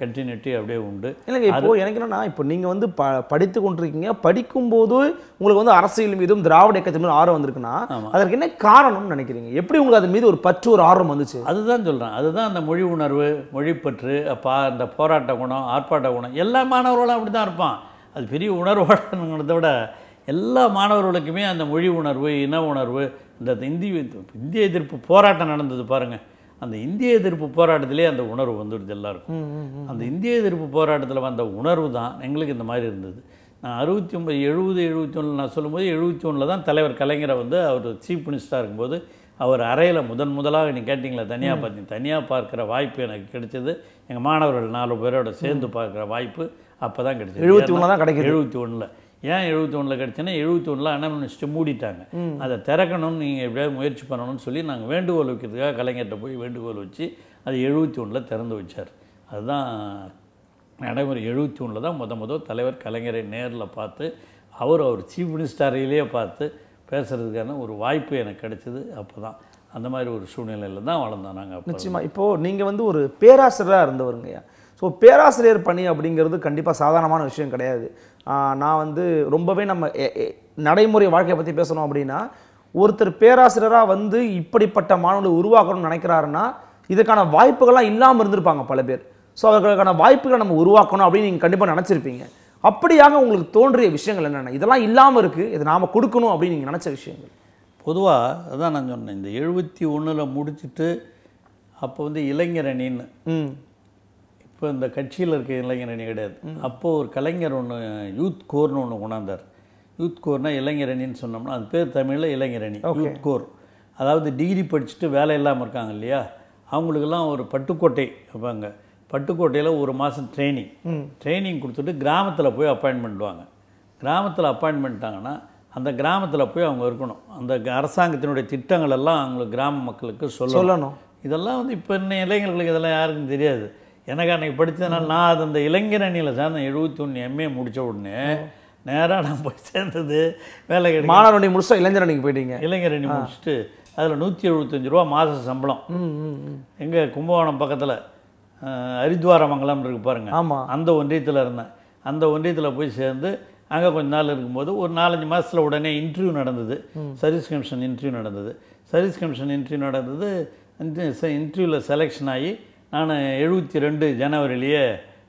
கண்டினியூட்டி அப்படியே உண்டு இல்லைங்க இப்போ எனக்கு என்னன்னா இப்போ நீங்கள் வந்து ப படித்து கொண்டிருக்கீங்க படிக்கும்போது உங்களுக்கு வந்து அரசியல் மீதும் திராவிட இயக்கத்தின் மீது ஆர்வம் வந்திருக்குன்னா அதற்கு என்ன காரணம்னு நினைக்கிறீங்க எப்படி உங்களுக்கு அது மீது ஒரு பற்று ஒரு ஆர்வம் வந்துச்சு அதுதான் சொல்கிறேன் அதுதான் அந்த மொழி உணர்வு மொழிப்பற்று அப்பா அந்த போராட்ட குணம் ஆர்ப்பாட்ட குணம் எல்லா மாணவர்களும் அப்படி தான் இருப்பான் அது பெரிய உணர்வோடங்கிறத விட எல்லா மாணவர்களுக்குமே அந்த மொழி உணர்வு இன உணர்வு இந்த இந்தி இந்திய எதிர்ப்பு போராட்டம் நடந்தது பாருங்கள் அந்த இந்திய எதிர்ப்பு போராட்டத்திலே அந்த உணர்வு வந்துடுது எல்லாருக்கும் அந்த இந்திய எதிர்ப்பு போராட்டத்தில் வந்த உணர்வு தான் எங்களுக்கு இந்த மாதிரி இருந்தது நான் அறுபத்தி ஒம்பது எழுபது எழுபத்தி ஒன்று நான் சொல்லும்போது எழுபத்தி ஒன்றில் தான் தலைவர் கலைஞரை வந்து அவர் சீஃப் மினிஸ்டராக இருக்கும்போது அவர் அறையில் முதன் முதலாக நீ கேட்டிங்களா தனியாக பார்த்து தனியாக பார்க்குற வாய்ப்பு எனக்கு கிடைச்சது எங்கள் மாணவர்கள் நாலு பேரோட சேர்ந்து பார்க்குற வாய்ப்பு அப்போ தான் கிடைச்சது எழுபத்தி ஒன்று தான் கிடைக்கும் எழுபத்தி ஒன்றில் ஏன் எழுபத்தொன்னில் கிடச்சுன்னா எழுபத்தொன்னில் மினிஸ்டர் மூடிட்டாங்க அதை திறக்கணும்னு நீங்கள் எப்படியாவது முயற்சி பண்ணணும்னு சொல்லி நாங்கள் வேண்டுகோள் வைக்கிறதுக்காக கலைஞர்கிட்ட போய் வேண்டுகோள் வச்சு அது எழுபத்தி ஒன்றில் திறந்து வச்சார் அதுதான் நடைமுறை எழுபத்தி ஒன்றில் தான் முத முதல் தலைவர் கலைஞரை நேரில் பார்த்து அவர் அவர் சீஃப் மினிஸ்டரையிலேயே பார்த்து பேசுகிறதுக்கான ஒரு வாய்ப்பு எனக்கு கிடைச்சிது அப்போ தான் அந்த மாதிரி ஒரு சூழ்நிலையில் தான் வளர்ந்தோம் நாங்கள் நிச்சயமாக இப்போது நீங்கள் வந்து ஒரு பேராசிரியராக இருந்தவருங்கய்யா ஸோ பேராசிரியர் பணி அப்படிங்கிறது கண்டிப்பாக சாதாரணமான விஷயம் கிடையாது நான் வந்து ரொம்பவே நம்ம நடைமுறை வாழ்க்கையை பற்றி பேசணும் அப்படின்னா ஒருத்தர் பேராசிரியராக வந்து இப்படிப்பட்ட மாணவர்களை உருவாக்கணும்னு நினைக்கிறாருன்னா இதுக்கான வாய்ப்புகள்லாம் இல்லாமல் இருந்திருப்பாங்க பல பேர் ஸோ அவர்களுக்கான வாய்ப்புகளை நம்ம உருவாக்கணும் அப்படின்னு நீங்கள் கண்டிப்பாக நினச்சிருப்பீங்க அப்படியாக உங்களுக்கு தோன்றிய விஷயங்கள் என்னென்ன இதெல்லாம் இல்லாமல் இருக்குது இதை நாம் கொடுக்கணும் அப்படின்னு நீங்கள் நினச்ச விஷயங்கள் பொதுவாக அதான் நான் சொன்னேன் இந்த எழுபத்தி ஒன்றில் முடிச்சுட்டு அப்போ வந்து இளைஞரணின்னு இப்போ இந்த கட்சியில் இருக்க இளைஞரணி கிடையாது அப்போது ஒரு கலைஞர் ஒன்று யூத் கோர்னு ஒன்று கொண்டாந்தார் யூத் கோர்னால் இளைஞரணின்னு சொன்னோம்னா அது பேர் தமிழில் இளைஞரணி யூத் கோர் அதாவது டிகிரி படிச்சுட்டு வேலை இல்லாமல் இருக்காங்க இல்லையா அவங்களுக்கெல்லாம் ஒரு பட்டுக்கோட்டை வைப்பாங்க பட்டுக்கோட்டையில் ஒரு மாதம் ட்ரைனிங் ட்ரைனிங் கொடுத்துட்டு கிராமத்தில் போய் அப்பாயின்மெண்ட் வாங்க கிராமத்தில் அப்பாயின்மெண்ட்டாங்கன்னா அந்த கிராமத்தில் போய் அவங்க இருக்கணும் அந்த அரசாங்கத்தினுடைய திட்டங்கள் எல்லாம் அவங்களுக்கு கிராம மக்களுக்கு சொல்லணும் இதெல்லாம் வந்து இப்போ இன்னும் இளைஞர்களுக்கு இதெல்லாம் யாருக்கும் தெரியாது எனக்கு அன்றைக்கி படித்ததுனால நான் அது அந்த இளைஞர் அணியில் சேர்ந்தேன் எழுபத்தி ஒன்று எம்ஏ முடித்த உடனே நேராக நான் போய் சேர்ந்தது வேலை கிடைக்கும் மாணவர் அணி முடிச்சா இளைஞர் அணிக்கு போயிட்டீங்க இளைஞர் அணி முடிச்சுட்டு அதில் நூற்றி எழுபத்தஞ்சு ரூபா மாத சம்பளம் எங்கே கும்பகோணம் பக்கத்தில் மங்கலம் இருக்கு பாருங்கள் ஆமாம் அந்த ஒன்றியத்தில் இருந்தேன் அந்த ஒன்றியத்தில் போய் சேர்ந்து அங்கே கொஞ்ச நாள் இருக்கும்போது ஒரு நாலஞ்சு மாதத்தில் உடனே இன்டர்வியூ நடந்தது சர்வீஸ் கமிஷன் இன்டர்வியூ நடந்தது சர்வீஸ் கமிஷன் இன்டர்வியூ நடந்தது இன்டர்வியூவில் செலெக்ஷன் ஆகி நான் எழுபத்தி ரெண்டு ஜனவரிலேயே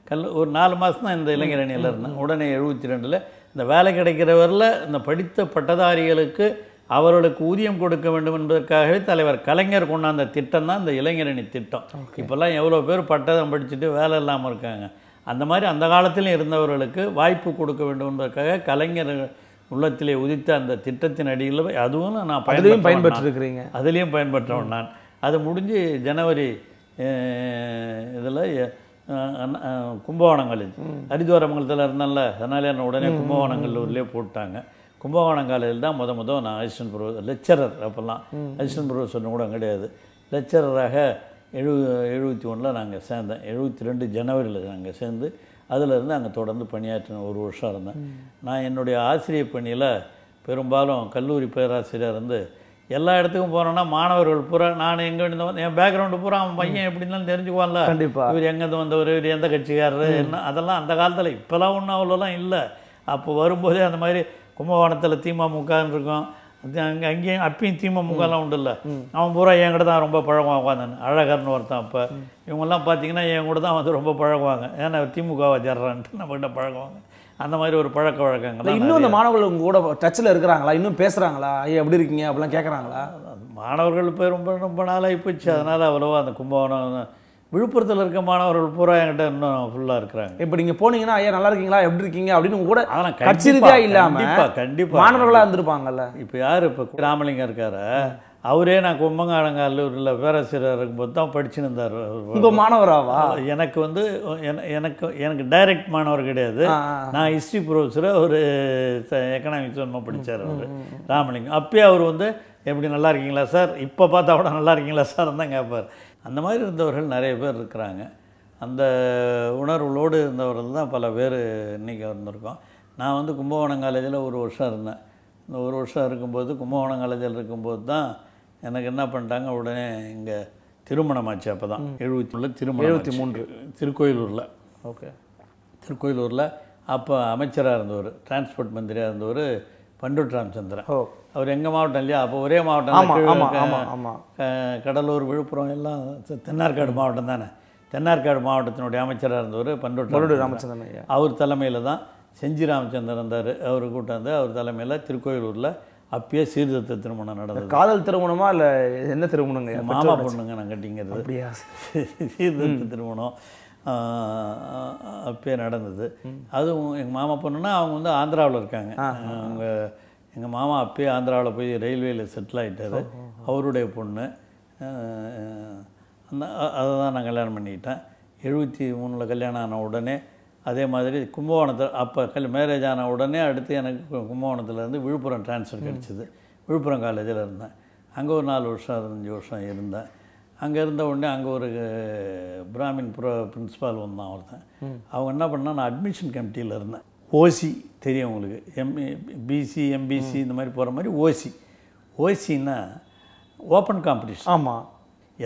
கல் ஒரு நாலு மாதம் தான் இந்த இளைஞர் அணியில் இருந்தேன் உடனே எழுபத்தி ரெண்டில் இந்த வேலை கிடைக்கிறவரில் இந்த படித்த பட்டதாரிகளுக்கு அவர்களுக்கு ஊதியம் கொடுக்க வேண்டும் என்பதற்காகவே தலைவர் கலைஞர் கொண்டாந்த திட்டம் தான் இந்த இளைஞரணி திட்டம் இப்போல்லாம் எவ்வளோ பேர் பட்டதம் படிச்சுட்டு வேலை இல்லாமல் இருக்காங்க அந்த மாதிரி அந்த காலத்திலும் இருந்தவர்களுக்கு வாய்ப்பு கொடுக்க வேண்டும் என்பதற்காக கலைஞர் உள்ளத்திலே உதித்த அந்த திட்டத்தின் அடியில் அதுவும் நான் பயன்பெற்றிருக்கிறீங்க அதுலேயும் பயன்பற்றவன் நான் அது முடிஞ்சு ஜனவரி இதில் கும்பகோணம் காலேஜ் ஹரித்வாரமங்கலத்தில் இருந்தேன்ல அதனால் என்னை உடனே கும்பகோணங்கள் கல்லூரிலே போட்டாங்க கும்பகோணம் காலேஜில் தான் முத முத நான் அசிஸ்டன்ட் ப்ரொஃபஸர் லெக்சரர் அப்போல்லாம் அசிஸ்டன்ட் ப்ரொஃபஸர்னு கூட கிடையாது லெக்சரராக எழு எழுபத்தி ஒன்றில் நாங்கள் சேர்ந்தேன் எழுபத்தி ரெண்டு ஜனவரியில் நாங்கள் சேர்ந்து அதிலிருந்து அங்கே தொடர்ந்து பணியாற்றின ஒரு வருஷம் இருந்தேன் நான் என்னுடைய ஆசிரியர் பணியில் பெரும்பாலும் கல்லூரி பேராசிரியர் இருந்து எல்லா இடத்துக்கும் போகிறோன்னா மாணவர்கள் பூரா நான் எங்கே இருந்து வந்து என் பேக்ரவுண்டு பூரா அவன் பையன் எப்படி இருந்தாலும் தெரிஞ்சுக்குவான்ல கண்டிப்பாக இவர் எங்கேருந்து வந்தவர் இவர் எந்த கட்சிக்காரர் என்ன அதெல்லாம் அந்த காலத்தில் இப்போலாம் ஒன்றும் அவ்வளோலாம் இல்லை அப்போ வரும்போதே அந்த மாதிரி கும்பகோணத்தில் திமுக இருக்கும் அங்கே அங்கேயும் அப்பயும் திமுகலாம் உண்டு இல்லை அவன் பூரா என் கூட தான் ரொம்ப பழகம் உட்காந்து அழகர்னு ஒருத்தன் அப்போ இவங்கெல்லாம் பார்த்தீங்கன்னா என் கூட தான் வந்து ரொம்ப பழகுவாங்க ஏன்னா திமுகவை ஜர்றான்ட்டு நம்மகிட்ட பழகுவாங்க அந்த மாதிரி ஒரு பழக்க வழக்கங்கள் இன்னும் இந்த மாணவர்கள் உங்கள் கூட டச்சில் இருக்கிறாங்களா இன்னும் பேசுகிறாங்களா ஐயா எப்படி இருக்கீங்க அப்படிலாம் கேட்குறாங்களா மாணவர்கள் இப்போ ரொம்ப ரொம்ப நாளாக போச்சு அதனால் அவ்வளோவா அந்த கும்பகோணம் விழுப்புரத்தில் இருக்க மாணவர்கள் பூரா என்கிட்ட இன்னும் ஃபுல்லாக இருக்கிறாங்க இப்போ நீங்கள் போனீங்கன்னா ஐயா நல்லா இருக்கீங்களா எப்படி இருக்கீங்க அப்படின்னு கூட அதெல்லாம் கட்சி இல்லாமல் கண்டிப்பாக மாணவர்களாக இருந்திருப்பாங்கல்ல இப்போ யார் இப்போ ராமலிங்கம் இருக்காரு அவரே நான் கும்பங்காலங்காலூரில் பேராசிரியர் இருக்கும்போது தான் படிச்சுன்னு இருந்தார் உங்கள் மாணவராவா எனக்கு வந்து எனக்கு எனக்கு டைரக்ட் மாணவர் கிடையாது நான் ஹிஸ்ட்ரி ப்ரொஃபஸர் அவர் எக்கனாமிக்ஸ் ஒன்றும் படித்தார் அவர் ராமலிங்கம் அப்பயே அவர் வந்து எப்படி நல்லா இருக்கீங்களா சார் இப்போ பார்த்தா கூட நல்லா இருக்கீங்களா சார் தான் கேட்பார் அந்த மாதிரி இருந்தவர்கள் நிறைய பேர் இருக்கிறாங்க அந்த உணர்வுகளோடு இருந்தவர்கள் தான் பல பேர் இன்றைக்கி வந்திருக்கோம் நான் வந்து கும்பகோணம் காலேஜில் ஒரு வருஷம் இருந்தேன் இந்த ஒரு வருஷம் இருக்கும்போது கும்பகோணம் காலேஜில் இருக்கும்போது தான் எனக்கு என்ன பண்ணிட்டாங்க உடனே இங்கே திருமணம் ஆச்சு அப்போ தான் எழுபத்தி மூணில் திருமணம் எழுபத்தி மூன்று திருக்கோயிலூரில் ஓகே திருக்கோயிலூரில் அப்போ அமைச்சராக இருந்தவர் டிரான்ஸ்போர்ட் மந்திரியாக இருந்தவர் பண்டூர் ராமச்சந்திரன் ஓ அவர் எங்கள் மாவட்டம் இல்லையா அப்போ ஒரே மாவட்டம் கடலூர் விழுப்புரம் எல்லாம் தென்னார்காடு மாவட்டம் தானே தென்னார்காடு மாவட்டத்தினுடைய அமைச்சராக இருந்தவர் பண்டூர் ராமச்சந்திரன் அவர் தலைமையில் தான் செஞ்சி ராமச்சந்திரன் இருந்தார் அவர் கூட்டம் வந்து அவர் தலைமையில் திருக்கோயிலூரில் அப்பயே சீர்திருத்த திருமணம் நடந்தது காதல் திருமணமா இல்லை என்ன திருமணங்க மாமா பொண்ணுங்க நான் கட்டிங்கிறது அப்படியா சீர்திருத்த திருமணம் அப்பயே நடந்தது அதுவும் எங்கள் மாமா பொண்ணுனா அவங்க வந்து ஆந்திராவில் இருக்காங்க அவங்க எங்கள் மாமா அப்பயே ஆந்திராவில் போய் ரயில்வேயில் செட்டில் ஆகிட்டார் அவருடைய பொண்ணு அந்த அதை தான் நான் கல்யாணம் பண்ணிக்கிட்டேன் எழுபத்தி மூணில் கல்யாணம் ஆன உடனே அதே மாதிரி கும்பகோணத்தில் அப்போ கல் மேரேஜ் ஆன உடனே அடுத்து எனக்கு கும்பகோணத்துலேருந்து விழுப்புரம் டிரான்ஸ்ஃபர் கிடச்சிது விழுப்புரம் காலேஜில் இருந்தேன் அங்கே ஒரு நாலு வருஷம் அஞ்சு வருஷம் இருந்தேன் அங்கே இருந்த உடனே அங்கே ஒரு பிராமின் ப்ரோ பிரின்ஸிபால் வந்தான் ஒருத்தன் அவங்க என்ன பண்ணால் நான் அட்மிஷன் கமிட்டியில் இருந்தேன் ஓசி தெரியும் உங்களுக்கு எம்ஏ பிசி எம்பிசி இந்த மாதிரி போகிற மாதிரி ஓசி ஓசின்னா ஓப்பன் காம்படிஷன் ஆமாம்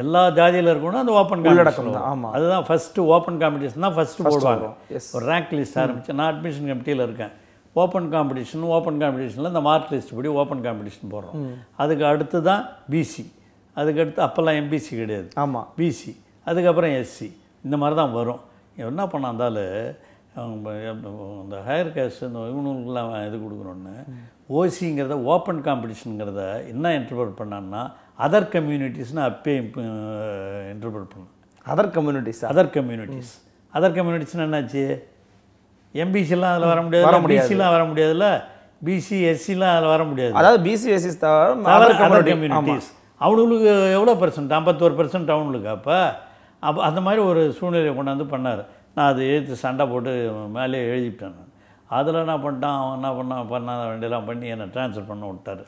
எல்லா ஜாதியில் இருக்கணும் அந்த ஓப்பன் காம்படிஷன் ஆமாம் அதுதான் ஃபஸ்ட்டு ஓப்பன் காம்படிஷன் தான் ஃபஸ்ட்டு போடுவாங்க ஒரு ரேங்க் லிஸ்ட் ஆரம்பித்து நான் அட்மிஷன் கமிட்டியில் இருக்கேன் ஓப்பன் காம்படிஷன் ஓப்பன் காம்படிஷனில் இந்த மார்க் லிஸ்ட் படி ஓப்பன் காம்படிஷன் போடுறோம் அதுக்கு அடுத்து தான் பிசி அதுக்கடுத்து அப்போல்லாம் எம்பிசி கிடையாது ஆமாம் பிசி அதுக்கப்புறம் எஸ்சி இந்த மாதிரி தான் வரும் என்ன பண்ணாந்தாலும் இந்த ஹையர் கேஸ்ட் இந்த இவனுக்கெல்லாம் இது கொடுக்கணுன்னு ஓசிங்கிறத ஓப்பன் காம்படிஷனுங்கிறத என்ன இன்டர்பிரட் பண்ணான்னா அதர் கம்யூனிட்டிஸ்னு அப்பே இன்டர்பிரட் பண்ணேன் other communities other communities other கம்யூனிட்டிஸ்னு என்னாச்சு எம்பிசிலாம் அதில் வர முடியாது வர பிசிலாம் வர முடியாதுல்ல பிசி எஸ்சிலாம் அதில் வர முடியாது அதாவது பிசி எஸ்சி அதர் கம்யூனிட்டிஸ் அவனுங்களுக்கு எவ்வளோ பெர்சன்ட் ஐம்பத்தோரு பெர்சன்ட் அவனுங்களுக்கு அப்போ அப்போ அந்த மாதிரி ஒரு சூழ்நிலையை கொண்டாந்து பண்ணார் நான் அதை எழுத்து சண்டை போட்டு மேலே எழுதிவிட்டேன் அதில் என்ன பண்ணிட்டான் அவன் என்ன பண்ணான் பண்ணாத வேண்டியெல்லாம் பண்ணி என்னை ட்ரான்ஸ்ஃபர் பண்ண விட்டார்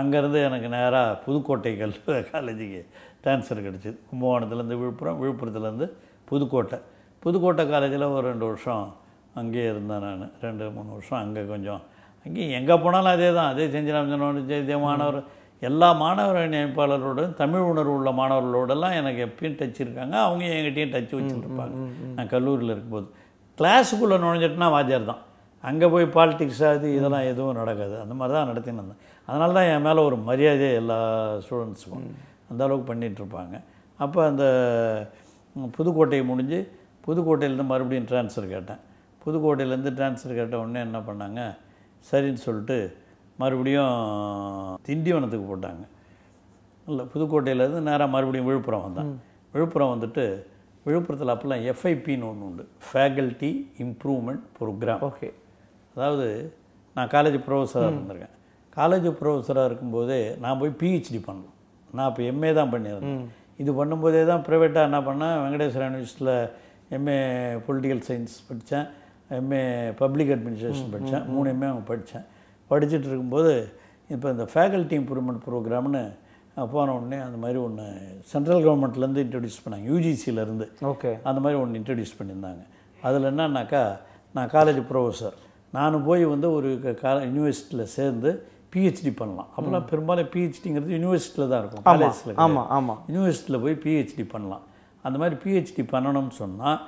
அங்கேருந்து எனக்கு நேராக புதுக்கோட்டை கல் காலேஜுக்கு ட்ரான்ஸ்ஃபர் கிடச்சிது கும்பகோணத்துலேருந்து விழுப்புரம் விழுப்புரத்துலேருந்து புதுக்கோட்டை புதுக்கோட்டை காலேஜில் ஒரு ரெண்டு வருஷம் அங்கேயே இருந்தேன் நான் ரெண்டு மூணு வருஷம் அங்கே கொஞ்சம் அங்கேயும் எங்கே போனாலும் அதே தான் அதே செஞ்சு ராமச்சந்திரன் மாணவர் எல்லா மாணவர் இணைப்பாளரோடும் தமிழ் உணர்வு உள்ள மாணவர்களோடெல்லாம் எனக்கு எப்பயும் டச் இருக்காங்க அவங்க என்கிட்டயும் டச் வச்சுருப்பாங்க நான் கல்லூரியில் இருக்கும்போது கிளாஸுக்குள்ளே நுழைஞ்சிட்டுனா வாஜர் தான் அங்கே போய் பாலிட்டிக்ஸ் அது இதெல்லாம் எதுவும் நடக்காது அந்த மாதிரி தான் நடத்தின்னு இருந்தேன் அதனால தான் என் மேலே ஒரு மரியாதையை எல்லா ஸ்டூடெண்ட்ஸுக்கும் அந்த அளவுக்கு பண்ணிகிட்ருப்பாங்க அப்போ அந்த புதுக்கோட்டையை முடிஞ்சு புதுக்கோட்டையிலேருந்து மறுபடியும் ட்ரான்ஸ்ஃபர் கேட்டேன் புதுக்கோட்டையிலேருந்து ட்ரான்ஸ்ஃபர் கேட்ட உடனே என்ன பண்ணாங்க சரின்னு சொல்லிட்டு மறுபடியும் திண்டிவனத்துக்கு போட்டாங்க இல்லை புதுக்கோட்டையிலேருந்து நேராக மறுபடியும் விழுப்புரம் வந்தாங்க விழுப்புரம் வந்துட்டு விழுப்புரத்தில் அப்போல்லாம் எஃப்ஐபின்னு ஒன்று உண்டு ஃபேக்கல்ட்டி இம்ப்ரூவ்மெண்ட் ப்ரோக்ராம் ஓகே அதாவது நான் காலேஜ் ப்ரொஃபஸராக இருந்திருக்கேன் காலேஜ் ப்ரொஃபஸராக இருக்கும்போதே நான் போய் பிஹெச்டி பண்ணணும் நான் இப்போ எம்ஏ தான் பண்ணியிருந்தேன் இது பண்ணும்போதே தான் ப்ரைவேட்டாக என்ன பண்ணேன் வெங்கடேஸ்வர யூனிவர்சிட்டியில் எம்ஏ பொலிட்டிக்கல் சயின்ஸ் படித்தேன் எம்ஏ பப்ளிக் அட்மினிஸ்ட்ரேஷன் படித்தேன் மூணு எம்ஏ அவங்க படித்தேன் படிச்சுட்டு இருக்கும்போது இப்போ இந்த ஃபேக்கல்ட்டி இம்ப்ரூவ்மெண்ட் ப்ரோக்ராம்னு போன உடனே அந்த மாதிரி ஒன்று சென்ட்ரல் கவர்மெண்ட்லேருந்து இன்ட்ரடியூஸ் பண்ணாங்க யூஜிசியிலேருந்து ஓகே அந்த மாதிரி ஒன்று இன்ட்ரடியூஸ் பண்ணியிருந்தாங்க அதில் என்னன்னாக்கா நான் காலேஜ் ப்ரொஃபஸர் நான் போய் வந்து ஒரு கா யூனிவர்சிட்டியில் சேர்ந்து பிஹெச்டி பண்ணலாம் அப்போலாம் பெரும்பாலும் பிஹெச்டிங்கிறது யூனிவர்சிட்டியில் தான் இருக்கும் காலேஜில் ஆமாம் ஆமாம் யூனிவர்சிட்டியில் போய் பிஹெச்டி பண்ணலாம் அந்த மாதிரி பிஹெச்டி பண்ணணும்னு சொன்னால்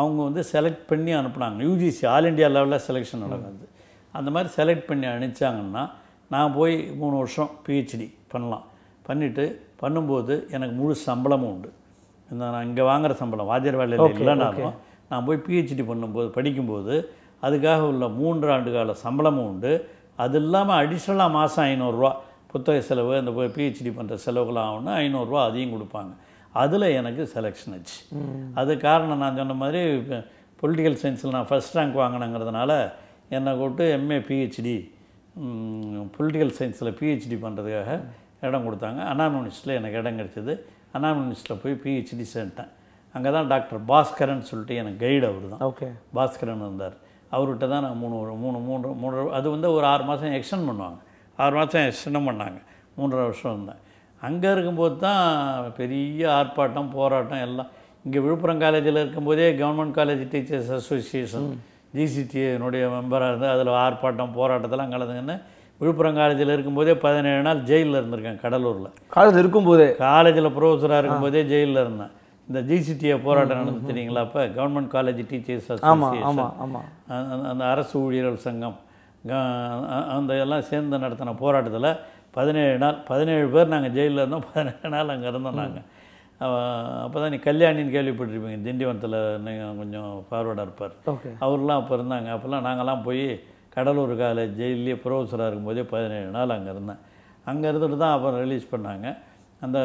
அவங்க வந்து செலக்ட் பண்ணி அனுப்புனாங்க யூஜிசி ஆல் இண்டியா லெவலில் செலெக்ஷன் நடந்தது அந்த மாதிரி செலக்ட் பண்ணி அனுப்பிச்சாங்கன்னா நான் போய் மூணு வருஷம் பிஹெச்டி பண்ணலாம் பண்ணிவிட்டு பண்ணும்போது எனக்கு முழு சம்பளமும் உண்டு இந்த நான் இங்கே வாங்குகிற சம்பளம் வாத்தியார் வேலையில் இல்லைனாலும் நான் போய் பிஹெச்டி பண்ணும்போது படிக்கும்போது அதுக்காக உள்ள மூன்று ஆண்டு கால சம்பளமும் உண்டு அது இல்லாமல் அடிஷ்னலாக மாதம் ஐநூறுரூவா புத்தக செலவு அந்த பிஹெச்டி பண்ணுற செலவுகளாக ஆகணும் ஐநூறுரூவா அதையும் கொடுப்பாங்க அதில் எனக்கு செலெக்ஷன் ஆச்சு அது காரணம் நான் சொன்ன மாதிரி பொலிட்டிக்கல் சயின்ஸில் நான் ஃபஸ்ட் ரேங்க் வாங்கினேங்கிறதுனால என்னை கூப்பிட்டு எம்ஏ பிஹெச்டி பொலிட்டிக்கல் சயின்ஸில் பிஹெச்டி பண்ணுறதுக்காக இடம் கொடுத்தாங்க அனாமினிஸ்டில் எனக்கு இடம் கிடச்சிது அனாமினிஸ்டில் போய் பிஹெச்டி சேர்ந்தேன் அங்கே தான் டாக்டர் பாஸ்கரன் சொல்லிட்டு எனக்கு கைடு அவர் தான் ஓகே பாஸ்கரன் இருந்தார் அவர்கிட்ட தான் நான் மூணு மூணு மூன்று மூணு அது வந்து ஒரு ஆறு மாதம் எக்ஸ்டன் பண்ணுவாங்க ஆறு மாதம் எக்ஸ்டனும் பண்ணாங்க மூன்றரை வருஷம் இருந்தேன் அங்கே இருக்கும்போது தான் பெரிய ஆர்ப்பாட்டம் போராட்டம் எல்லாம் இங்கே விழுப்புரம் காலேஜில் இருக்கும்போதே கவர்மெண்ட் காலேஜ் டீச்சர்ஸ் அசோசியேஷன் ஜிசிடிஏனுடைய மெம்பராக இருந்து அதில் ஆர்ப்பாட்டம் போராட்டத்தெல்லாம் கலந்துங்கன்னு விழுப்புரம் காலேஜில் இருக்கும்போதே பதினேழு நாள் ஜெயிலில் இருந்திருக்கேன் கடலூரில் காலேஜ் இருக்கும்போதே காலேஜில் ப்ரொஃபஸராக இருக்கும்போதே ஜெயிலில் இருந்தேன் இந்த ஜிசிடிஏ போராட்டம் நடந்து தெரியுங்களா இப்போ கவர்மெண்ட் காலேஜ் டீச்சர்ஸ் அசோசியேஷன் அந்த அரசு ஊழியர்கள் சங்கம் அந்த எல்லாம் சேர்ந்து நடத்தின போராட்டத்தில் பதினேழு நாள் பதினேழு பேர் நாங்கள் ஜெயிலில் இருந்தோம் பதினேழு நாள் அங்கே இருந்தோம் நாங்கள் அப்போ தான் நீ கல்யாணின்னு கேள்விப்பட்டிருப்பீங்க திண்டிவனத்தில் நீங்கள் கொஞ்சம் ஃபார்வர்டாக இருப்பார் அவர்லாம் அப்போ இருந்தாங்க அப்போல்லாம் நாங்கள்லாம் போய் கடலூர் காலேஜ் ஜெயிலே ப்ரொஃபஸராக இருக்கும்போதே பதினேழு நாள் அங்கே இருந்தேன் அங்கே இருந்துட்டு தான் அப்புறம் ரிலீஸ் பண்ணாங்க அந்த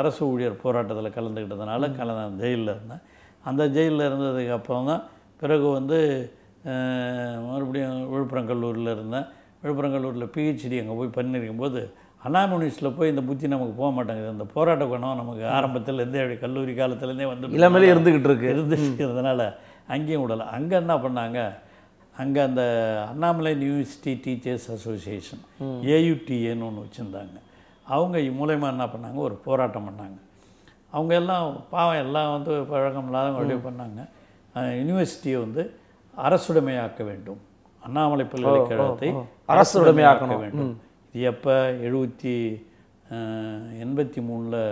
அரசு ஊழியர் போராட்டத்தில் கலந்துக்கிட்டதுனால கலந்து ஜெயிலில் இருந்தேன் அந்த ஜெயிலில் இருந்ததுக்கு அப்புறம் தான் பிறகு வந்து மறுபடியும் விழுப்புரம் கல்லூரியில் இருந்தேன் விழுப்புரம் கல்லூரில் பிஹெச்டி அங்கே போய் பண்ணியிருக்கும்போது அனாமினிஸில் போய் இந்த புத்தி நமக்கு போக மாட்டேங்குது அந்த போராட்ட குணம் நமக்கு ஆரம்பத்துலேருந்தே அப்படி கல்லூரி காலத்துலேருந்தே வந்து இளமையிலே இருந்துக்கிட்டு இருக்கு இருந்துக்கிறதுனால அங்கேயும் விடலை அங்கே என்ன பண்ணாங்க அங்கே அந்த அண்ணாமலை யூனிவர்சிட்டி டீச்சர்ஸ் அசோசியேஷன் ஏயுடிஏன்னு ஒன்று வச்சுருந்தாங்க அவங்க மூலயமா என்ன பண்ணாங்க ஒரு போராட்டம் பண்ணாங்க அவங்க எல்லாம் பாவம் எல்லாம் வந்து பழக்கம் இல்லாதவங்க அப்படியே பண்ணாங்க யூனிவர்சிட்டியை வந்து அரசுடைமையாக்க வேண்டும் அண்ணாமலை பல்கலைக்கழகத்தை அரசுடைமையாக்க வேண்டும் இது எப்போ எழுபத்தி எண்பத்தி மூணில்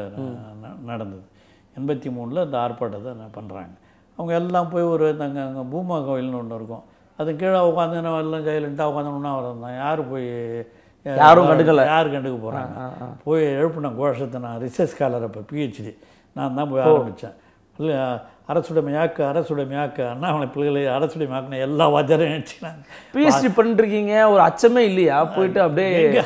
நடந்தது எண்பத்தி மூணில் அந்த ஆர்ப்பாட்டத்தை நான் பண்ணுறாங்க அவங்க எல்லாம் போய் ஒரு தங்க அங்கே பூமா கோயில்னு ஒன்று இருக்கும் அது கீழே உட்காந்து எல்லாம் ஜெயலலிதா உட்காந்து ஒன்றா வரந்தான் யார் போய் யாரும் கண்டுக்கலை யார் கண்டுக்க போகிறாங்க போய் எழுப்பின கோஷத்தை நான் ரிசர்ச் காலர் அப்போ பிஹெச்டி நான் தான் போய் ஆரம்பித்தேன் இல்லை அரசுடைமையாக்க அரசுடைமையாக்க அண்ணாமலை பிள்ளைகளை அரசுடைமையாக்கின எல்லா வாத்தியாரையும் நினச்சினாங்க பிஎஸ்டி பண்ணிருக்கீங்க ஒரு அச்சமே இல்லையா போயிட்டு அப்படியே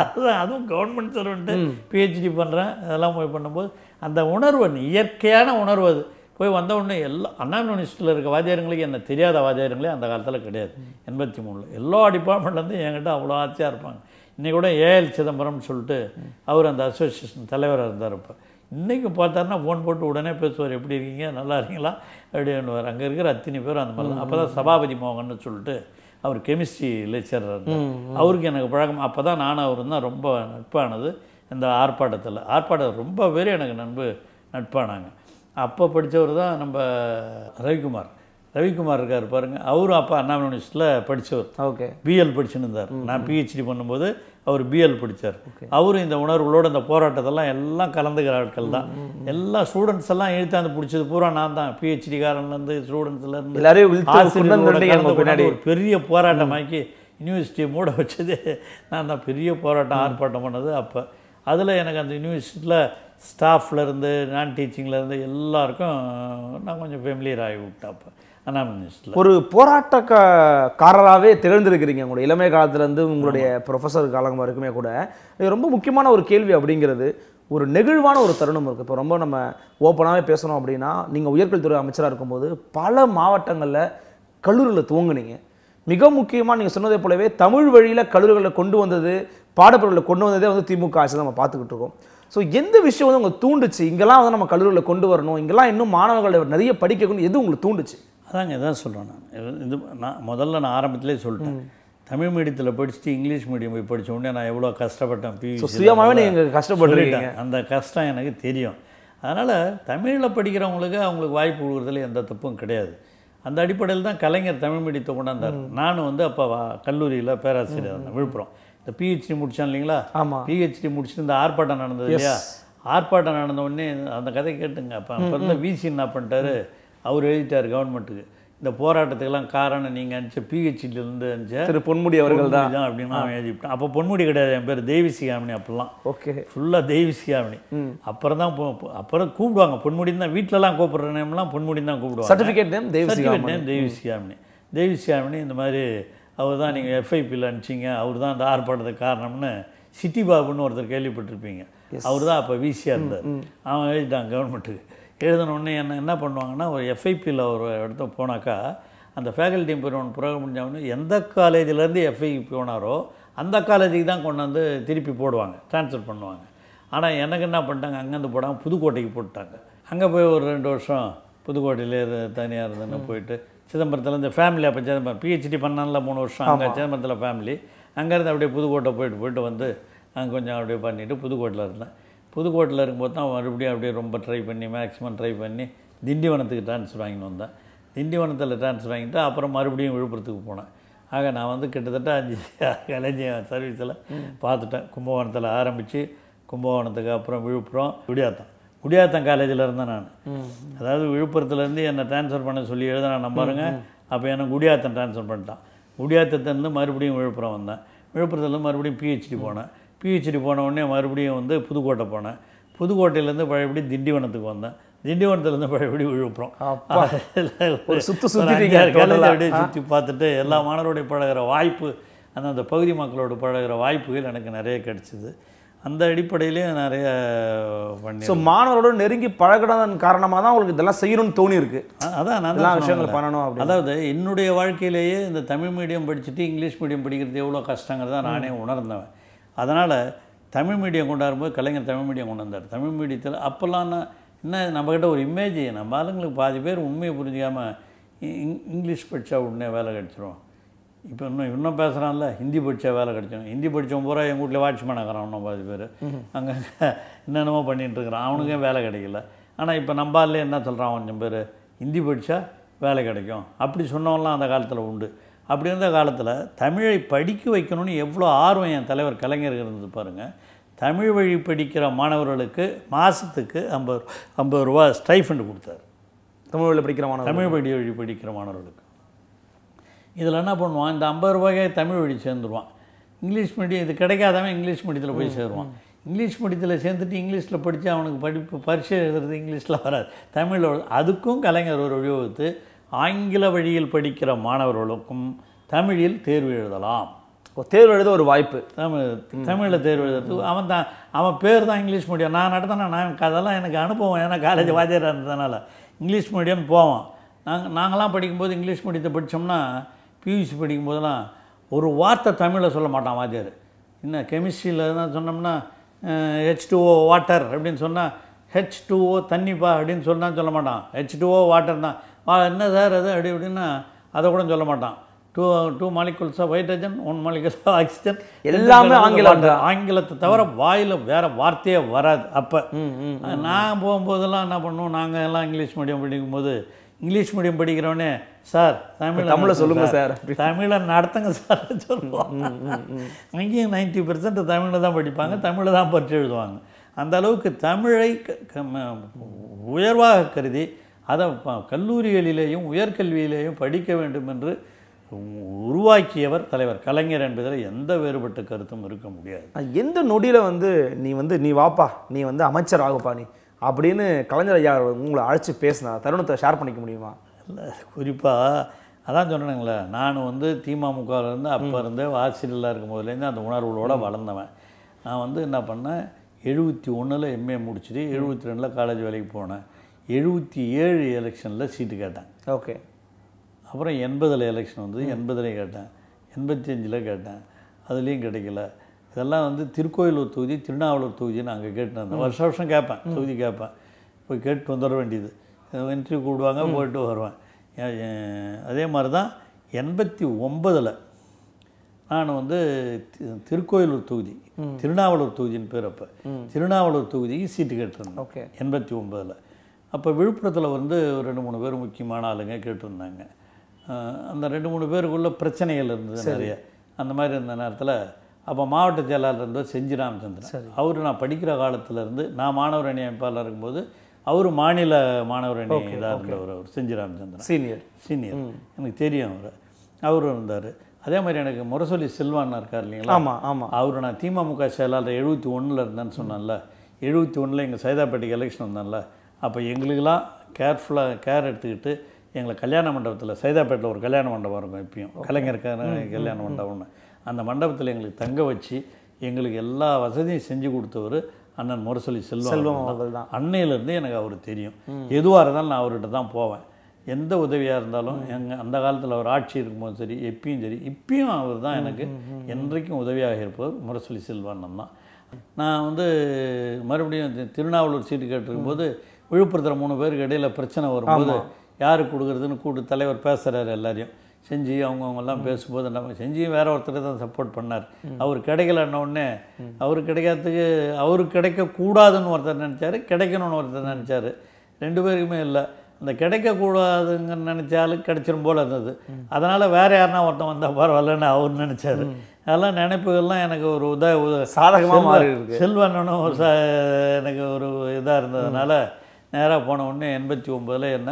அதுதான் அதுவும் கவர்மெண்ட் சர்வெண்ட்டு பிஹெச்டி பண்ணுறேன் அதெல்லாம் போய் பண்ணும்போது அந்த உணர்வு இயற்கையான உணர்வு அது போய் வந்த உடனே எல்லா அண்ணா யூனிவர்சிட்டியில் இருக்க வாத்தியாரங்களுக்கு என்ன தெரியாத வாத்தியாரங்களே அந்த காலத்தில் கிடையாது எண்பத்தி மூணில் எல்லா டிபார்ட்மெண்ட்லேருந்து என்கிட்ட அவ்வளோ ஆச்சையாக இருப்பாங்க இன்றைக்கூட ஏஎல் சிதம்பரம்னு சொல்லிட்டு அவர் அந்த அசோசியேஷன் தலைவராக இருந்தார் இப்போ இன்றைக்கி பார்த்தாருன்னா ஃபோன் போட்டு உடனே பேசுவார் எப்படி இருக்கீங்க நல்லா இருக்கீங்களா அப்படின்னுவார் அங்கே இருக்கிற அத்தனை பேரும் அந்த மாதிரி அப்போ தான் சபாபதி மோகன்னு சொல்லிட்டு அவர் கெமிஸ்ட்ரி லெக்சரர் அவருக்கு எனக்கு பழக்கம் அப்போ தான் நானும் அவரும் தான் ரொம்ப நட்பானது இந்த ஆர்ப்பாட்டத்தில் ஆர்ப்பாட்டம் ரொம்ப பேர் எனக்கு நண்பு நட்பானாங்க அப்போ படித்தவர் தான் நம்ம ரவிக்குமார் ரவிக்குமார் இருக்கார் பாருங்கள் அவரும் அப்போ அண்ணா யூனிவர்சிட்டியில் படித்தவர் ஓகே பிஎல் படிச்சுன்னு இருந்தார் நான் பிஹெச்டி பண்ணும்போது அவர் பிஎல் பிடிச்சார் அவரும் இந்த உணர்வுகளோடு இந்த போராட்டத்தெல்லாம் எல்லாம் கலந்துகிற ஆட்கள் தான் எல்லா ஸ்டூடெண்ட்ஸ் எல்லாம் எழுத்தாந்து பிடிச்சது பூரா நான் தான் காரன்லேருந்து ஸ்டூடெண்ட்ஸ்லேருந்து பின்னாடி ஒரு பெரிய போராட்டமாக்கி யூனிவர்சிட்டியை மூட வச்சது நான் தான் பெரிய போராட்டம் ஆர்ப்பாட்டம் பண்ணது அப்போ அதில் எனக்கு அந்த யூனிவர்சிட்டியில் ஸ்டாஃப்லேருந்து நான் டீச்சிங்லேருந்து எல்லாருக்கும் நான் கொஞ்சம் ஃபேமிலியர் ஆகி விட்டேன் அப்போ அனாமினிஸ்டில் ஒரு போராட்டக்காரராகவே திகழ்ந்திருக்கிறீங்க உங்களுடைய இளமை காலத்துலேருந்து உங்களுடைய ப்ரொஃபஸர் காலம் வரைக்குமே கூட இது ரொம்ப முக்கியமான ஒரு கேள்வி அப்படிங்கிறது ஒரு நெகிழ்வான ஒரு தருணம் இருக்குது இப்போ ரொம்ப நம்ம ஓப்பனாகவே பேசணும் அப்படின்னா நீங்கள் உயர்கல்வித்துறை அமைச்சராக இருக்கும்போது பல மாவட்டங்களில் கல்லூரியில் துவங்குனீங்க மிக முக்கியமாக நீங்கள் சொன்னதை போலவே தமிழ் வழியில் கல்லூரிகளில் கொண்டு வந்தது பாடப்பொருளில் கொண்டு வந்ததே வந்து திமுக ஆட்சி தான் நம்ம பார்த்துக்கிட்டு இருக்கோம் ஸோ எந்த விஷயம் வந்து உங்களுக்கு தூண்டுச்சு இங்கெல்லாம் வந்து நம்ம கல்லூரியில் கொண்டு வரணும் இங்கெல்லாம் இன்னும் மாணவர்களை நிறைய படிக்கணும் எது உங்களுக்கு தூண்டுச்சு அதாங்க இதான் சொல்கிறேன் நான் இது நான் முதல்ல நான் ஆரம்பத்திலே சொல்லிட்டேன் தமிழ் மீடியத்தில் படிச்சுட்டு இங்கிலீஷ் மீடியம் போய் படித்த உடனே நான் எவ்வளோ கஷ்டப்பட்டேன் பியூசி சுயமாகவே நீங்கள் கஷ்டப்பட்டுருக்கீங்க அந்த கஷ்டம் எனக்கு தெரியும் அதனால் தமிழில் படிக்கிறவங்களுக்கு அவங்களுக்கு வாய்ப்பு கொடுக்குறதுல எந்த தப்பும் கிடையாது அந்த அடிப்படையில் தான் கலைஞர் தமிழ் மீடியத்தை கொண்டாந்தார் நானும் வந்து அப்போ கல்லூரியில் பேராசிரியர் இருந்தேன் விழுப்புரம் இந்த பிஹெச்டி முடித்தான் இல்லைங்களா பிஹெச்டி முடிச்சுட்டு இந்த ஆர்ப்பாட்டம் நடந்தது இல்லையா ஆர்ப்பாட்டம் நடந்த உடனே அந்த கதை கேட்டுங்க அப்போ அப்போ விசி என்ன பண்ணிட்டாரு அவர் எழுதிட்டார் கவர்மெண்ட்டுக்கு இந்த போராட்டத்துக்கெல்லாம் காரணம் நீங்கள் அனுப்பிச்ச பிஹெச்டிலேருந்து அனுப்பிச்ச திரு பொன்முடி அவர்கள் தான் அப்படின்னு நான் எழுதிட்டான் அப்போ பொன்முடி கிடையாது என் பேர் தேவி சிகாமணி அப்பெல்லாம் ஓகே ஃபுல்லாக தேவி சிகாமணி அப்புறம் தான் அப்புறம் கூப்பிடுவாங்க பொன்முடி தான் வீட்டிலலாம் கூப்பிட்ற நேம்லாம் பொன்முடி தான் கூப்பிடுவாங்க certificate name Devi certificate name Devi Sigamani Devi Sigamani இந்த மாதிரி அவர் தான் நீங்கள் எஃப்ஐபியில் அனுப்பிச்சிங்க அவர் தான் இந்த ஆர்ப்பாட்டத்துக்கு காரணம்னு சிட்டி பாபுன்னு ஒருத்தர் கேள்விப்பட்டிருப்பீங்க அவர் தான் அப்போ வீசியாக இருந்தார் அவன் எழுதிட்டான் கவர்மெண்ட்டுக்கு எழுதினோடனே என்ன என்ன பண்ணுவாங்கன்னா ஒரு எஃப்ஐபியில் ஒரு இடத்த போனாக்கா அந்த ஃபேக்கல்டி ஒன்று ப்ரோக்ராம் முடிஞ்சவொடனே எந்த காலேஜிலேருந்து எஃப்ஐ போனாரோ அந்த காலேஜுக்கு தான் கொண்டு வந்து திருப்பி போடுவாங்க ட்ரான்ஸ்ஃபர் பண்ணுவாங்க ஆனால் எனக்கு என்ன பண்ணிட்டாங்க அங்கேருந்து போடாமல் புதுக்கோட்டைக்கு போட்டாங்க அங்கே போய் ஒரு ரெண்டு வருஷம் புதுக்கோட்டையிலே தனியாக இருந்தேன்னு போயிட்டு சிதம்பரத்தில் இந்த ஃபேமிலி அப்போ சிதம்பரம் பிஹெச்டி பண்ணால மூணு வருஷம் அங்கே சிதம்பரத்தில் ஃபேமிலி அங்கேருந்து அப்படியே புதுக்கோட்டை போயிட்டு போயிட்டு வந்து அங்கே கொஞ்சம் அப்படியே பண்ணிவிட்டு புதுக்கோட்டையில் இருந்தேன் புதுக்கோட்டையில் இருக்கும்போது தான் மறுபடியும் அப்படியே ரொம்ப ட்ரை பண்ணி மேக்ஸிமம் ட்ரை பண்ணி திண்டிவனத்துக்கு ட்ரான்ஸ்ஃபர் வாங்கின்னு வந்தேன் திண்டிவனத்தில் ட்ரான்ஸ்ஃபர் வாங்கிட்டு அப்புறம் மறுபடியும் விழுப்புரத்துக்கு போனேன் ஆக நான் வந்து கிட்டத்தட்ட அஞ்சு கலைஞ சர்வீஸில் பார்த்துட்டேன் கும்பகோணத்தில் ஆரம்பித்து கும்பகோணத்துக்கு அப்புறம் விழுப்புரம் விடியாத்தம் குடியாத்தம் காலேஜில் இருந்தேன் நான் அதாவது விழுப்புரத்துலேருந்து என்னை ட்ரான்ஸ்ஃபர் பண்ண சொல்லி நான் நம்பருங்க அப்போ எனக்கு குடியாத்தம் ட்ரான்ஸ்ஃபர் பண்ணிட்டான் குடியாத்தத்துலேருந்து மறுபடியும் விழுப்புரம் வந்தேன் விழுப்புரத்துலேருந்து மறுபடியும் பிஹெச்டி போனேன் பிஹெச்டி போன உடனே மறுபடியும் வந்து புதுக்கோட்டை போனேன் புதுக்கோட்டையிலேருந்து பழையபடி திண்டிவனத்துக்கு வந்தேன் திண்டிவனத்துலேருந்து பழையபடி விழுப்புரம் சுத்து சுற்று சுற்றி சுற்றி பார்த்துட்டு எல்லா மாணவருடைய பழகிற வாய்ப்பு அந்த அந்த பகுதி மக்களோட பழகிற வாய்ப்புகள் எனக்கு நிறைய கிடைச்சிது அந்த அடிப்படையிலேயே நிறைய பண்ணி ஸோ மாணவரோடு நெருங்கி பழகினதன் காரணமாக தான் உங்களுக்கு இதெல்லாம் செய்யணும்னு தோணி இருக்கு அதான் நல்ல விஷயங்கள் பண்ணணும் அப்படி அதாவது என்னுடைய வாழ்க்கையிலேயே இந்த தமிழ் மீடியம் படிச்சுட்டு இங்கிலீஷ் மீடியம் படிக்கிறது எவ்வளோ கஷ்டங்கிறத நானே உணர்ந்தவன் அதனால் தமிழ் மீடியம் கொண்டாடும்போது கலைஞர் தமிழ் மீடியம் கொண்டு வந்தார் தமிழ் மீடியத்தில் அப்போல்லாம் என்ன நம்மக்கிட்ட ஒரு இமேஜ் நம்ம ஆளுங்களுக்கு பாதி பேர் உண்மையை புரிஞ்சிக்காமல் இங்கிலீஷ் படித்தா உடனே வேலை கிடச்சிரும் இப்போ இன்னும் இன்னும் பேசுகிறான்ல ஹிந்தி படித்தா வேலை கிடச்சிடும் ஹிந்தி படித்தவன் பூரா எங்கள் வீட்டில் வாட்ச் பண்ணக்கிறான் இன்னும் பாதி பேர் அங்கே என்னென்னமோ பண்ணிகிட்டுருக்குறான் அவனுக்கும் வேலை கிடைக்கல ஆனால் இப்போ நம்பாலே என்ன சொல்கிறான் கொஞ்சம் பேர் ஹிந்தி படித்தா வேலை கிடைக்கும் அப்படி சொன்னவன்லாம் அந்த காலத்தில் உண்டு அப்படி இருந்த காலத்தில் தமிழை படிக்க வைக்கணும்னு எவ்வளோ ஆர்வம் என் தலைவர் கலைஞர் இருந்தது பாருங்கள் தமிழ் வழி படிக்கிற மாணவர்களுக்கு மாதத்துக்கு ஐம்பது ஐம்பது ரூபா ஸ்டைஃபண்ட் கொடுத்தாரு தமிழ் வழி படிக்கிற மாணவர் தமிழ் வழி வழி படிக்கிற மாணவர்களுக்கு இதில் என்ன பண்ணுவான் இந்த ஐம்பது ரூபாய்க்கே தமிழ் வழி சேர்ந்துருவான் இங்கிலீஷ் மீடியம் இது கிடைக்காதவன் இங்கிலீஷ் மீடியத்தில் போய் சேருவான் இங்கிலீஷ் மீடியத்தில் சேர்ந்துட்டு இங்கிலீஷில் படித்து அவனுக்கு படிப்பு பரிசு எழுதுறது இங்கிலீஷில் வராது தமிழில் அதுக்கும் கலைஞர் ஒரு வழிவகுத்து ஆங்கில வழியில் படிக்கிற மாணவர்களுக்கும் தமிழில் தேர்வு எழுதலாம் தேர்வு எழுத ஒரு வாய்ப்பு தமிழ் தமிழில் தேர்வு எழுதுறதுக்கு அவன் தான் அவன் பேர் தான் இங்கிலீஷ் மீடியம் நான் நடத்தினா நான் அதெல்லாம் எனக்கு அனுபவம் ஏன்னா காலேஜ் வாத்தியாராக இருந்ததுனால இங்கிலீஷ் மீடியம் போவோம் நாங்கள் நாங்களாம் படிக்கும்போது இங்கிலீஷ் மீடியத்தை படித்தோம்னா பியூசி படிக்கும்போதெல்லாம் ஒரு வார்த்தை தமிழில் சொல்ல மாட்டான் வாத்தியார் என்ன கெமிஸ்ட்ரியில் தான் சொன்னோம்னா ஹெச் ஓ வாட்டர் அப்படின்னு சொன்னால் ஹெச் ஓ தண்ணிப்பா அப்படின்னு சொன்னால் சொல்ல மாட்டான் ஹெச் ஓ வாட்டர் தான் என்ன சார் அது அப்படி அப்படின்னா அதை கூட சொல்ல மாட்டான் two two molecules of hydrogen one molecules of oxygen எல்லாமே ஆங்கிலம் ஆங்கிலத்தை தவிர வாயில் வேறு வார்த்தையே வராது அப்போ நான் போகும்போதெல்லாம் என்ன பண்ணுவோம் நாங்கள் எல்லாம் இங்கிலீஷ் மீடியம் படிக்கும்போது இங்கிலீஷ் மீடியம் படிக்கிறவனே சார் தமிழ் தமிழை சொல்லுங்கள் சார் தமிழை நடத்துங்க சார் சொல்லுவாங்க அங்கேயும் நைன்ட்டி பர்சன்ட் தமிழில் தான் படிப்பாங்க தமிழை தான் பற்றி எழுதுவாங்க அந்த அளவுக்கு தமிழை உயர்வாக கருதி அதை கல்லூரிகளிலேயும் உயர்கல்வியிலேயும் படிக்க வேண்டும் என்று உருவாக்கியவர் தலைவர் கலைஞர் என்பதில் எந்த வேறுபட்ட கருத்தும் இருக்க முடியாது எந்த நொடியில் வந்து நீ வந்து நீ வாப்பா நீ வந்து அமைச்சர் ஆகுப்பா நீ அப்படின்னு கலைஞர் ஐயா உங்களை அழைச்சி பேசினா தருணத்தை ஷேர் பண்ணிக்க முடியுமா இல்லை குறிப்பாக அதான் சொன்னேங்களே நான் வந்து திமுகலேருந்து அப்போ இருந்து வாசிலாக இருக்கும் போதுலேருந்து அந்த உணர்வுகளோடு வளர்ந்தவன் நான் வந்து என்ன பண்ணேன் எழுபத்தி ஒன்றில் எம்ஏ முடிச்சுட்டு எழுபத்தி ரெண்டில் காலேஜ் வேலைக்கு போனேன் எழுபத்தி ஏழு எலெக்ஷனில் சீட்டு கேட்டேன் ஓகே அப்புறம் எண்பதில் எலெக்ஷன் வந்து எண்பதுலேயும் கேட்டேன் எண்பத்தி அஞ்சில் கேட்டேன் அதுலேயும் கிடைக்கல இதெல்லாம் வந்து திருக்கோயிலூர் தொகுதி திருநாவலூர் தொகுதி அங்கே கேட்டு வந்தோம் வருஷம் வருஷம் கேட்பேன் தொகுதி கேட்பேன் போய் கேட்டு வந்துட வேண்டியது இன்டர்வியூ கூடுவாங்க போயிட்டு வருவேன் அதே மாதிரி தான் எண்பத்தி ஒம்பதில் நான் வந்து திருக்கோயிலூர் தொகுதி திருநாவலூர் தொகுதின்னு பேர் அப்போ திருநாவலூர் தொகுதிக்கு சீட்டு கேட்டிருந்தேன் எண்பத்தி ஒம்பதில் அப்போ விழுப்புரத்தில் வந்து ரெண்டு மூணு பேர் முக்கியமான ஆளுங்க கேட்டிருந்தாங்க அந்த ரெண்டு மூணு பேருக்குள்ளே பிரச்சனைகள் இருந்தது நிறைய அந்த மாதிரி இருந்த நேரத்தில் அப்போ மாவட்ட செயலாளர் இருந்தவர் செஞ்சி ராமச்சந்திரன் அவர் நான் படிக்கிற காலத்திலேருந்து நான் மாணவர் அணி அமைப்பாளர் இருக்கும்போது அவர் மாநில மாணவர் அணி இதாக இருந்தவர் அவர் செஞ்சி ராமச்சந்திரன் சீனியர் சீனியர் எனக்கு தெரியும் அவர் அவர் இருந்தார் அதே மாதிரி எனக்கு முரசொலி செல்வான் இருக்கார் இல்லைங்களா ஆமாம் ஆமாம் அவர் நான் திமுக செயலாளர் எழுபத்தி ஒன்றில் இருந்தேன்னு சொன்னேன்ல எழுபத்தி ஒன்றில் எங்கள் சைதாப்பேட்டைக்கு எலெக்ஷன் வந்தேன்ல அப்போ எங்களுக்கெல்லாம் கேர்ஃபுல்லாக கேர் எடுத்துக்கிட்டு எங்களை கல்யாண மண்டபத்தில் சைதாப்பேட்டில் ஒரு கல்யாண மண்டபம் இருக்கும் எப்பயும் கலைஞர் கல்யாண மண்டபம்னு அந்த மண்டபத்தில் எங்களுக்கு தங்க வச்சு எங்களுக்கு எல்லா வசதியும் செஞ்சு கொடுத்தவர் அண்ணன் முரசொலி செல்வம் செல்வம் அவர்கள் தான் அன்னையிலேருந்து எனக்கு அவர் தெரியும் எதுவாக இருந்தாலும் நான் அவர்கிட்ட தான் போவேன் எந்த உதவியாக இருந்தாலும் எங்கள் அந்த காலத்தில் அவர் ஆட்சி இருக்கும்போது சரி எப்பயும் சரி இப்பயும் அவர் தான் எனக்கு என்றைக்கும் உதவியாக இருப்பவர் முரசொலி செல்வாண்ணன் தான் நான் வந்து மறுபடியும் திருநாவலூர் சீட்டு கேட்டிருக்கும்போது விழுப்புரத்தில் மூணு பேருக்கு இடையில் பிரச்சனை வரும்போது யார் கொடுக்குறதுன்னு கூட்டு தலைவர் பேசுகிறாரு எல்லாரையும் செஞ்சு அவங்கவுங்கெல்லாம் பேசும்போது நம்ம செஞ்சியும் வேற ஒருத்தர் தான் சப்போர்ட் பண்ணார் அவர் கிடைக்கலன்னொடனே அவர் கிடைக்காததுக்கு அவர் கிடைக்கக்கூடாதுன்னு ஒருத்தர் நினச்சார் கிடைக்கணும்னு ஒருத்தர் நினச்சார் ரெண்டு பேருக்குமே இல்லை அந்த கிடைக்கக்கூடாதுங்கன்னு நினச்சாலும் கிடைச்சிரும் போல் இருந்தது அதனால் வேறு யாருனா ஒருத்தன் வந்தால் பரவாயில்லன்னு அவர் நினச்சார் அதெல்லாம் நினைப்புகள்லாம் எனக்கு ஒரு உத சாதகமாக மாறி எனக்கு ஒரு இதாக இருந்ததுனால நேராக போன உடனே எண்பத்தி ஒம்பதில் என்ன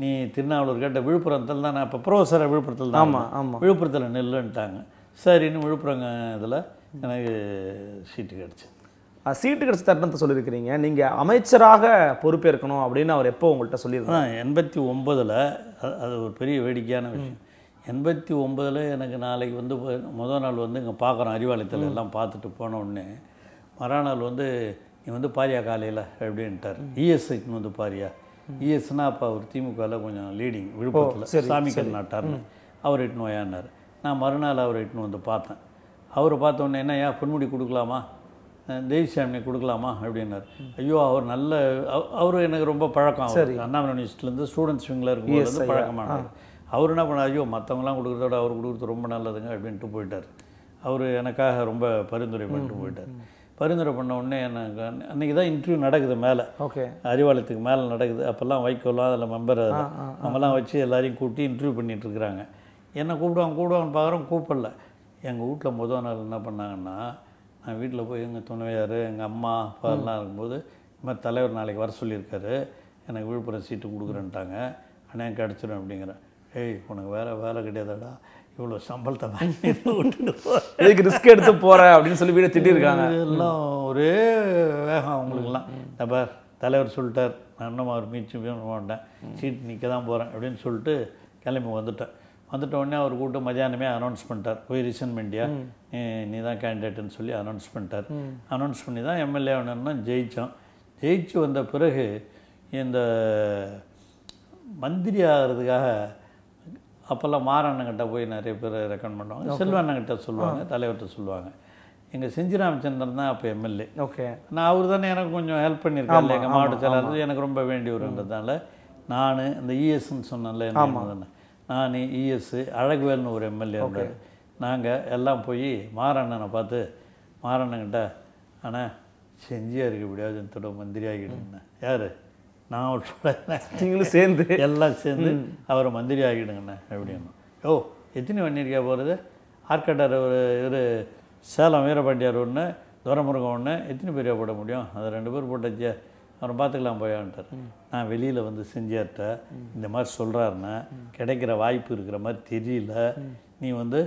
நீ திருநாவலூர் கேட்ட விழுப்புரத்தில் தான் நான் இப்போ ப்ரொஃபஸராக விழுப்புரத்தில் தான் ஆமாம் ஆமாம் விழுப்புரத்தில் நெல்லுன்ட்டாங்க சரின்னு விழுப்புரம் இதில் எனக்கு சீட்டு கிடச்சி சீட்டு கிடச்ச தருணத்தை சொல்லியிருக்கிறீங்க நீங்கள் அமைச்சராக பொறுப்பேற்கணும் அப்படின்னு அவர் எப்போ உங்கள்கிட்ட சொல்லியிருந்தாங்க எண்பத்தி ஒம்பதில் அது ஒரு பெரிய வேடிக்கையான விஷயம் எண்பத்தி ஒம்பதில் எனக்கு நாளைக்கு வந்து முதல் நாள் வந்து இங்கே பார்க்குறோம் அறிவாலயத்தில் எல்லாம் பார்த்துட்டு போன உடனே மறுநாள் வந்து நீ வந்து பாரியா காலையில் அப்படின்ட்டார் இஎஸ்ஐக்கு e வந்து பாரியா இஎஸ்னா e அப்போ அவர் திமுகவில் கொஞ்சம் லீடிங் விழுப்புரத்தில் சாமிக்கல் நாட்டார்னு அவர் இட்டுன்னு ஓயான்னார் நான் மறுநாள் அவர் இட்டுன்னு வந்து பார்த்தேன் அவரை பார்த்தோன்னே என்னையா பொன்முடி கொடுக்கலாமா தேவிசாமி கொடுக்கலாமா அப்படின்னார் ஐயோ அவர் நல்ல அவர் எனக்கு ரொம்ப பழக்கம் அவர் அண்ணாமலை யூனிவர்சிட்டிலேருந்து ஸ்டூடெண்ட்ஸ் விங்கில் இருக்கும்போது e பழக்கமான அவர் என்ன பண்ணார் ஐயோ மற்றவங்களாம் கொடுக்குறதோட அவர் கொடுக்குறது ரொம்ப நல்லதுங்க அப்படின்ட்டு போயிட்டார் அவர் எனக்காக ரொம்ப பரிந்துரை பண்ணிட்டு போயிட்டார் பரிந்துரை பண்ண உடனே எனக்கு அன்றைக்கி தான் இன்டர்வியூ நடக்குது மேலே ஓகே அறிவாலயத்துக்கு மேலே நடக்குது அப்போல்லாம் வைக்கோலாம் அதில் மெம்பர் நம்மலாம் வச்சு எல்லாரையும் கூட்டி இன்டர்வியூ பண்ணிகிட்ருக்குறாங்க என்னை கூப்பிடுவாங்க கூப்பிடுவாங்கன்னு பார்க்குறோம் கூப்பிடல எங்கள் வீட்டில் முதல் நாள் என்ன பண்ணாங்கன்னா நான் வீட்டில் போய் எங்கள் துணைவியார் எங்கள் அம்மா அப்பாலாம் இருக்கும்போது இந்த மாதிரி தலைவர் நாளைக்கு வர சொல்லியிருக்காரு எனக்கு விழுப்புரம் சீட்டு கொடுக்குறேன்ட்டாங்க ஆனால் கிடச்சிடும் அப்படிங்கிறேன் ஏய் உனக்கு வேறு வேலை கிடையாதாடா இவ்வளோ சம்பளத்தை வாங்கி விட்டுட்டு ரிஸ்க் எடுத்து போகிறேன் அப்படின்னு சொல்லி வீடு திட்டிருக்காங்க எல்லாம் ஒரே வேகம் அவங்களுக்குலாம் அப்போ தலைவர் சொல்லிட்டார் நான் இன்னும் ஒரு மீச்சு மாட்டேன் சீட் நிற்க தான் போகிறேன் அப்படின்னு சொல்லிட்டு கிளம்பி வந்துட்டேன் வந்துட்ட உடனே அவர் கூப்பிட்டு மதியானமே அனௌன்ஸ் பண்ணிட்டார் போய் ரிசன் பண்ணியா நீ தான் கேண்டிடேட்டுன்னு சொல்லி அனௌன்ஸ் பண்ணிட்டார் அனௌன்ஸ் பண்ணி தான் எம்எல்ஏ ஆனோம்னா ஜெயித்தோம் ஜெயிச்சு வந்த பிறகு இந்த மந்திரி ஆகிறதுக்காக அப்போல்லாம் மாறண்ணங்கிட்ட போய் நிறைய பேர் ரெக்கமெண்ட் பண்ணுவாங்க செல்வண்ணங்கிட்ட சொல்லுவாங்க தலைவர்கிட்ட சொல்லுவாங்க எங்கள் செஞ்சி ராமச்சந்திரன் தான் அப்போ எம்எல்ஏ ஓகே நான் அவர் தானே எனக்கு கொஞ்சம் ஹெல்ப் பண்ணியிருக்காரு எங்கள் மாவட்ட செயலாளர் எனக்கு ரொம்ப வேண்டி வருன்றதுனால நான் இந்த இஎஸ்ன்னு e சொன்னேன்ல என்ன நான் இஎஸ் அழகுவேல்னு ஒரு எம்எல்ஏ இருந்தார் நாங்கள் எல்லாம் போய் மாரண்ணனை பார்த்து மாரண்ணங்கிட்ட ஆனால் செஞ்சியாக இருக்க முடியாது என்னோட மந்திரி ஆகிடுன்னு யார் நான் உட்பட நீங்களும் சேர்ந்து எல்லாம் சேர்ந்து அவரை மந்திரி ஆகிடுங்கண்ணே அப்படின்னு ஓ எத்தனை பண்ணியிருக்கா போகிறது ஆர்கட்டார் ஒரு இவர் சேலம் வீரபாண்டியார் ஒன்று துரமுருகம் ஒன்று எத்தனை பேரையா போட முடியும் அது ரெண்டு பேர் போட்டாச்சியா அவரை பார்த்துக்கலாம் போயான்ட்டார் நான் வெளியில் வந்து செஞ்சார்ட்ட இந்த மாதிரி சொல்கிறாருன்னா கிடைக்கிற வாய்ப்பு இருக்கிற மாதிரி தெரியல நீ வந்து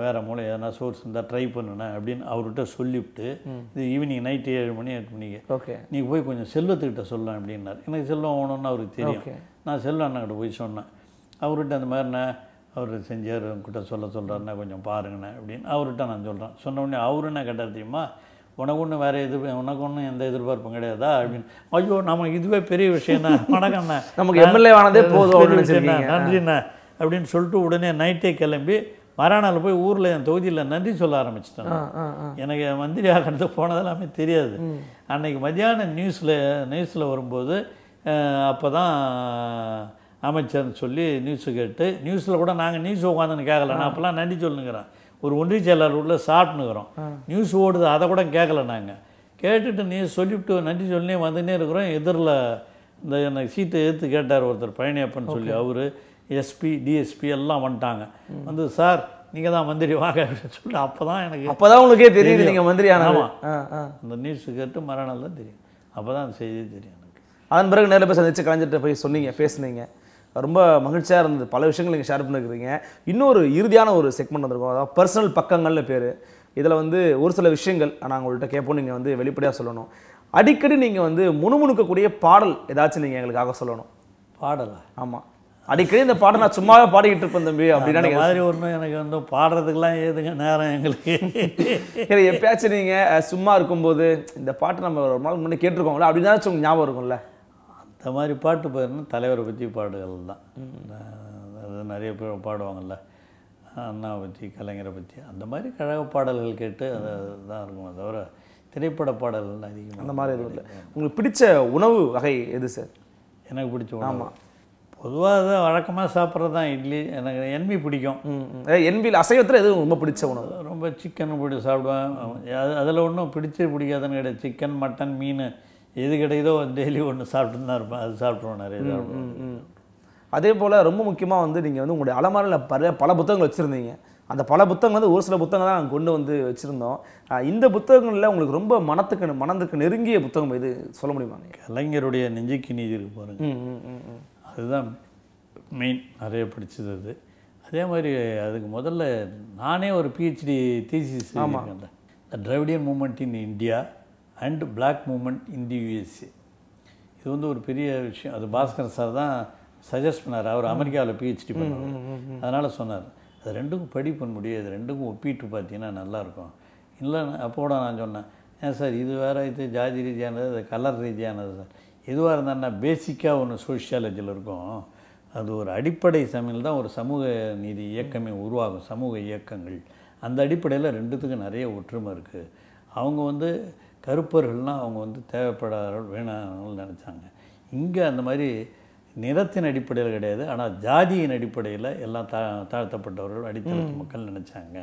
வேறு மூளை எதனா சோர்ஸ் இருந்தால் ட்ரை பண்ணுனேன் அப்படின்னு அவர்கிட்ட சொல்லிவிட்டு இது ஈவினிங் நைட்டு ஏழு மணி எட்டு மணிக்கு ஓகே நீங்கள் போய் கொஞ்சம் செல்வத்துக்கிட்ட சொல்லலாம் அப்படின்னார் எனக்கு செல்வம் ஆகணும்னு அவருக்கு தெரியும் நான் செல்வம் அண்ணாக்கிட்ட போய் சொன்னேன் அவர்கிட்ட அந்த என்ன அவர் செஞ்சார் உங்ககிட்ட சொல்ல சொல்கிறாருன்னா கொஞ்சம் பாருங்கண்ணே அப்படின்னு அவர்கிட்ட நான் சொல்கிறேன் சொன்ன உடனே அவரு என்ன கேட்டார் தெரியுமா உனக்கு ஒன்றும் வேறு எதிர் உனக்கு ஒன்றும் எந்த எதிர்பார்ப்பும் கிடையாதா அப்படின்னு ஐயோ நமக்கு இதுவே பெரிய விஷயம் தான் வணக்கண்ணே நமக்கு எம்எல்ஏ ஆனதே போதும் நன்றிண்ணே அப்படின்னு சொல்லிட்டு உடனே நைட்டே கிளம்பி மறுநாள் போய் ஊரில் என் தொகுதியில் நன்றி சொல்ல ஆரம்பிச்சிட்டேன் எனக்கு மந்திரி ஆகிறது போனதெல்லாமே தெரியாது அன்னைக்கு மத்தியானம் நியூஸில் நியூஸில் வரும்போது அப்போ தான் அமைச்சர்னு சொல்லி நியூஸு கேட்டு நியூஸில் கூட நாங்கள் நியூஸ் உட்காந்துன்னு கேட்கல நான் அப்போல்லாம் நன்றி சொல்லுங்கிறேன் ஒரு ஒன்றிய செயலாளர் உள்ள சாப்பிட்டுனுக்குறோம் நியூஸ் ஓடுது அதை கூட கேட்கல நாங்கள் கேட்டுட்டு நீ சொல்லிவிட்டு நன்றி சொல்லி வந்துன்னே இருக்கிறோம் எதிரில் இந்த எனக்கு சீட்டை எடுத்து கேட்டார் ஒருத்தர் பழனியப்பன் சொல்லி அவர் எஸ்பி டிஎஸ்பி எல்லாம் வந்துட்டாங்க வந்து சார் நீங்கள் தான் மந்திரி வாங்க அப்படின்னு சொல்லிட்டு அப்போ தான் எனக்கு அப்போ தான் உங்களுக்கே தெரியுது நீங்கள் மந்திரி ஆனாமா அந்த நியூஸ் கேட்டு மறுநாள் தான் தெரியும் அப்போ தான் அந்த செய்தி தெரியும் எனக்கு அதன் பிறகு நேரில் போய் சந்தித்து கலைஞர்கிட்ட போய் சொன்னீங்க பேசுனீங்க ரொம்ப மகிழ்ச்சியாக இருந்தது பல விஷயங்கள் நீங்கள் ஷேர் பண்ணிருக்கிறீங்க இன்னொரு இறுதியான ஒரு செக்மெண்ட் வந்திருக்கும் அதாவது பர்சனல் பக்கங்கள்னு பேர் இதில் வந்து ஒரு சில விஷயங்கள் நான் உங்கள்கிட்ட கேட்போம் நீங்கள் வந்து வெளிப்படையாக சொல்லணும் அடிக்கடி நீங்கள் வந்து முணுமுணுக்கக்கூடிய பாடல் ஏதாச்சும் நீங்கள் எங்களுக்காக சொல்லணும் பாடலா ஆமாம் அடிக்கடி இந்த பாட்டை நான் சும்மாவே பாடிக்கிட்டு இருப்பேன் தம்பி அப்படின்னு மாதிரி ஒன்றும் எனக்கு வந்து பாடுறதுக்கெலாம் ஏதுங்க நேரம் எங்களுக்கு சரி எப்பயாச்சும் நீங்கள் சும்மா இருக்கும்போது இந்த பாட்டு நம்ம ஒரு நாள் முன்னே கேட்டிருக்கோம்ல அப்படின்னு தான் ஞாபகம் இருக்கும்ல அந்த மாதிரி பாட்டு பாருன்னா தலைவரை பற்றி பாடுகள் தான் அது நிறைய பேர் பாடுவாங்கள்ல அண்ணாவை பற்றி கலைஞரை பற்றி அந்த மாதிரி கழக பாடல்கள் கேட்டு அது தான் இருக்கும் தவிர திரைப்பட பாடல்கள் அதிகம் அந்த மாதிரி எதுவும் இல்லை உங்களுக்கு பிடிச்ச உணவு வகை எது சார் எனக்கு பிடிச்ச உணவு ஆமாம் பொதுவாக தான் வழக்கமாக சாப்பிட்றது தான் இட்லி எனக்கு என்வி பிடிக்கும் என்வியில் அசைவத்தில் எதுவும் ரொம்ப பிடிச்ச உணவு ரொம்ப சிக்கன் பிடி சாப்பிடுவேன் அது அதில் ஒன்றும் பிடிச்சி பிடிக்காதுன்னு கிடையாது சிக்கன் மட்டன் மீன் எது கிடையாதோ டெய்லி ஒன்று சாப்பிட்டு தான் இருப்பேன் அது சாப்பிட்ருவேன் நிறைய சாப்பிடுவேன் அதே போல் ரொம்ப முக்கியமாக வந்து நீங்கள் வந்து உங்களுடைய அலமாரில் பல பல புத்தகங்கள் வச்சுருந்தீங்க அந்த பல புத்தகங்கள் வந்து ஒரு சில புத்தகங்கள் தான் நாங்கள் கொண்டு வந்து வச்சுருந்தோம் இந்த புத்தகங்களில் உங்களுக்கு ரொம்ப மனத்துக்கு மனதுக்கு நெருங்கிய புத்தகம் இது சொல்ல முடியுமா கலைஞருடைய நெஞ்சுக்கு நீதி இருக்கு பாருங்கள் அதுதான் மெயின் நிறைய படித்தது அது அதே மாதிரி அதுக்கு முதல்ல நானே ஒரு பிஹெச்டி தீசிஸ் ஆமாங்கல்ல the movement in India and black movement in the USA இது வந்து ஒரு பெரிய விஷயம் அது பாஸ்கர் சார் தான் சஜஸ்ட் பண்ணார் அவர் அமெரிக்காவில் பிஹெச்டி பண்ணார் அதனால் சொன்னார் அது ரெண்டுக்கும் படி பண்ண முடியாது ரெண்டுக்கும் ஒப்பிட்டு பார்த்தீங்கன்னா நல்லாயிருக்கும் இல்லை அப்போட நான் சொன்னேன் ஏன் சார் இது வேறு இது ஜாதி ரீதியானது கலர் ரீதியானது சார் எதுவாக இருந்தான்னா பேசிக்காக ஒன்று சோஷியாலஜியில் இருக்கும் அது ஒரு அடிப்படை சமையல் தான் ஒரு சமூக நீதி இயக்கமே உருவாகும் சமூக இயக்கங்கள் அந்த அடிப்படையில் ரெண்டுத்துக்கும் நிறைய ஒற்றுமை இருக்குது அவங்க வந்து கருப்பர்கள்னால் அவங்க வந்து தேவைப்படாத வேணாம்னு நினச்சாங்க இங்கே அந்த மாதிரி நிறத்தின் அடிப்படையில் கிடையாது ஆனால் ஜாதியின் அடிப்படையில் எல்லாம் தா தாழ்த்தப்பட்டவர்கள் அடித்தளத்து மக்கள் நினச்சாங்க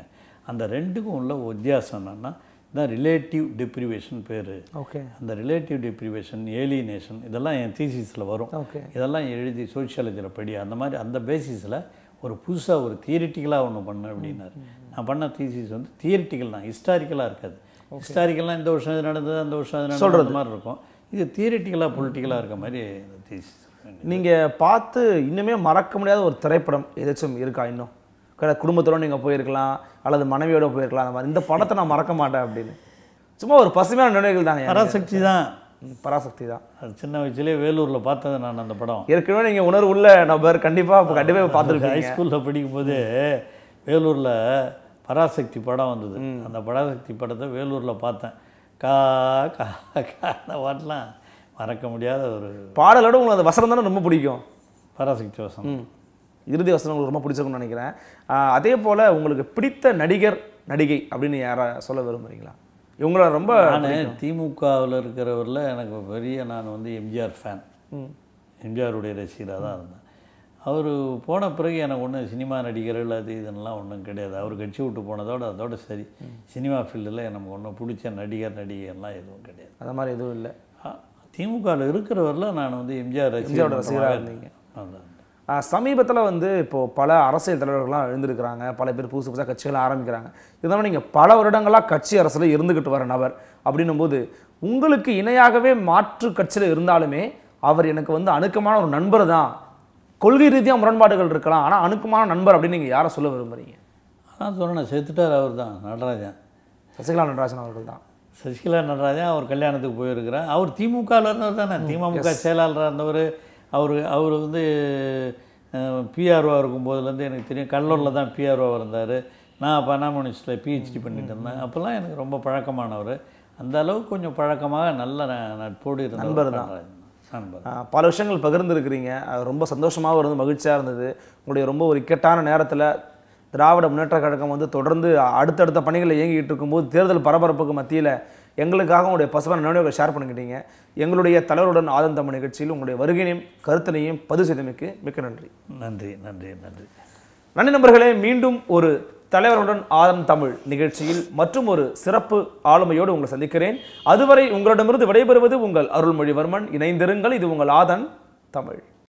அந்த ரெண்டுக்கும் உள்ள வித்தியாசம் என்னென்னா தான் ரிலேட்டிவ் டிப்ரிவேஷன் பேர் ஓகே அந்த ரிலேட்டிவ் டிப்ரிவேஷன் ஏலியனேஷன் இதெல்லாம் என் தீசிஸில் வரும் ஓகே இதெல்லாம் எழுதி சோஷியாலஜியில் படி அந்த மாதிரி அந்த பேசிஸில் ஒரு புதுசாக ஒரு தியரிட்டிக்கலாக ஒன்று பண்ணேன் அப்படின்னாரு நான் பண்ண தீசிஸ் வந்து தியரிட்டிக்கல் தான் ஹிஸ்டாரிக்கலாக இருக்காது ஹிஸ்டாரிக்கலாக இந்த வருஷம் இது நடந்தது அந்த வருஷம் அது நடந்தது மாதிரி இருக்கும் இது தியரிட்டிக்கலாக பொலிட்டிக்கலாக இருக்க மாதிரி தீசிஸ் நீங்கள் பார்த்து இன்னுமே மறக்க முடியாத ஒரு திரைப்படம் ஏதாச்சும் இருக்கா இன்னும் குடும்பத்தோடு நீங்கள் போயிருக்கலாம் அல்லது மனைவியோடு போயிருக்கலாம் அந்த மாதிரி இந்த படத்தை நான் மறக்க மாட்டேன் அப்படின்னு சும்மா ஒரு பசுமையான நினைவுகள் தானே பராசக்தி தான் பராசக்தி தான் அது சின்ன வயசுலேயே வேலூரில் பார்த்தது நான் அந்த படம் ஏற்கனவே நீங்கள் உணர்வு உள்ள நபர் கண்டிப்பாக இப்போ கண்டிப்பாக பார்த்துருக்கேன் ஹைஸ்கூலில் படிக்கும்போது வேலூரில் பராசக்தி படம் வந்தது அந்த பராசக்தி படத்தை வேலூரில் பார்த்தேன் கா கா கா பாட்டெலாம் மறக்க முடியாத ஒரு பாடலோட உங்களுக்கு அந்த வசனம் தானே ரொம்ப பிடிக்கும் பராசக்தி வசனம் இறுதி வசனம் உங்களுக்கு ரொம்ப பிடிச்சிருக்கும்னு நினைக்கிறேன் அதே போல் உங்களுக்கு பிடித்த நடிகர் நடிகை அப்படின்னு யாரை சொல்ல விரும்புகிறீங்களா இவங்கள ரொம்ப நான் திமுகவில் இருக்கிறவரில் எனக்கு பெரிய நான் வந்து எம்ஜிஆர் ஃபேன் எம்ஜிஆருடைய ரசிகராக தான் இருந்தேன் அவர் போன பிறகு எனக்கு ஒன்றும் சினிமா நடிகர்கள் அது இதெல்லாம் ஒன்றும் கிடையாது அவர் கட்சி விட்டு போனதோடு அதோட சரி சினிமா ஃபீல்டில் எனக்கு ஒன்றும் பிடிச்ச நடிகர் நடிகர்லாம் எதுவும் கிடையாது அது மாதிரி எதுவும் இல்லை திமுகவில் இருக்கிறவரில் நான் வந்து எம்ஜிஆர் ரசிகராக இருந்தீங்க அதான் சமீபத்தில் வந்து இப்போது பல அரசியல் தலைவர்கள்லாம் எழுந்திருக்கிறாங்க பல பேர் புதுசு புதுசாக கட்சிகள் ஆரம்பிக்கிறாங்க இதனால் நீங்கள் பல வருடங்களாக கட்சி அரசில் இருந்துக்கிட்டு வர நபர் அப்படின்னும்போது உங்களுக்கு இணையாகவே மாற்று கட்சியில் இருந்தாலுமே அவர் எனக்கு வந்து அணுக்கமான ஒரு நண்பர் தான் கொள்கை ரீதியாக முரண்பாடுகள் இருக்கலாம் ஆனால் அணுக்கமான நண்பர் அப்படின்னு நீங்கள் யாரை சொல்ல விரும்புகிறீங்க அதான் சொன்னேன் செத்துட்டார் அவர் தான் நடராஜன் சசிகலா நடராஜன் அவர்கள் தான் சசிகலா நடராஜன் அவர் கல்யாணத்துக்கு போயிருக்கிறார் அவர் திமுகவில் இருந்தவர் தானே திமுக செயலாளராக இருந்தவர் அவர் அவர் வந்து பிஆர்ஓவாக இருக்கும்போதுலேருந்து எனக்கு தெரியும் கடலூரில் தான் பிஆர்ஓவாக இருந்தார் நான் பனாமனிஸ்டில் பிஹெச்டி பண்ணிட்டு இருந்தேன் அப்போல்லாம் எனக்கு ரொம்ப பழக்கமானவர் அந்த அளவுக்கு கொஞ்சம் பழக்கமாக நல்ல நட்போடு இருந்த நண்பர் தான் பல விஷயங்கள் பகிர்ந்துருக்கிறீங்க அது ரொம்ப சந்தோஷமாகவும் இருந்து மகிழ்ச்சியாக இருந்தது உங்களுடைய ரொம்ப ஒரு இக்கட்டான நேரத்தில் திராவிட முன்னேற்ற கழகம் வந்து தொடர்ந்து அடுத்தடுத்த பணிகளை இயங்கிட்டு இருக்கும்போது தேர்தல் பரபரப்புக்கு மத்தியில் எங்களுக்காக உங்களுடைய பசுமான நினைவுகளை ஷேர் பண்ணிக்கிட்டீங்க எங்களுடைய தலைவருடன் ஆதன் தமிழ் நிகழ்ச்சியில் உங்களுடைய வருகையையும் கருத்தனையும் பதிவு செய்தமைக்கு மிக்க நன்றி நன்றி நன்றி நன்றி நன்றி நண்பர்களே மீண்டும் ஒரு தலைவருடன் ஆதம் தமிழ் நிகழ்ச்சியில் மற்றும் ஒரு சிறப்பு ஆளுமையோடு உங்களை சந்திக்கிறேன் அதுவரை உங்களிடமிருந்து விடைபெறுவது உங்கள் அருள்மொழிவர்மன் இணைந்திருங்கள் இது உங்கள் ஆதன் தமிழ்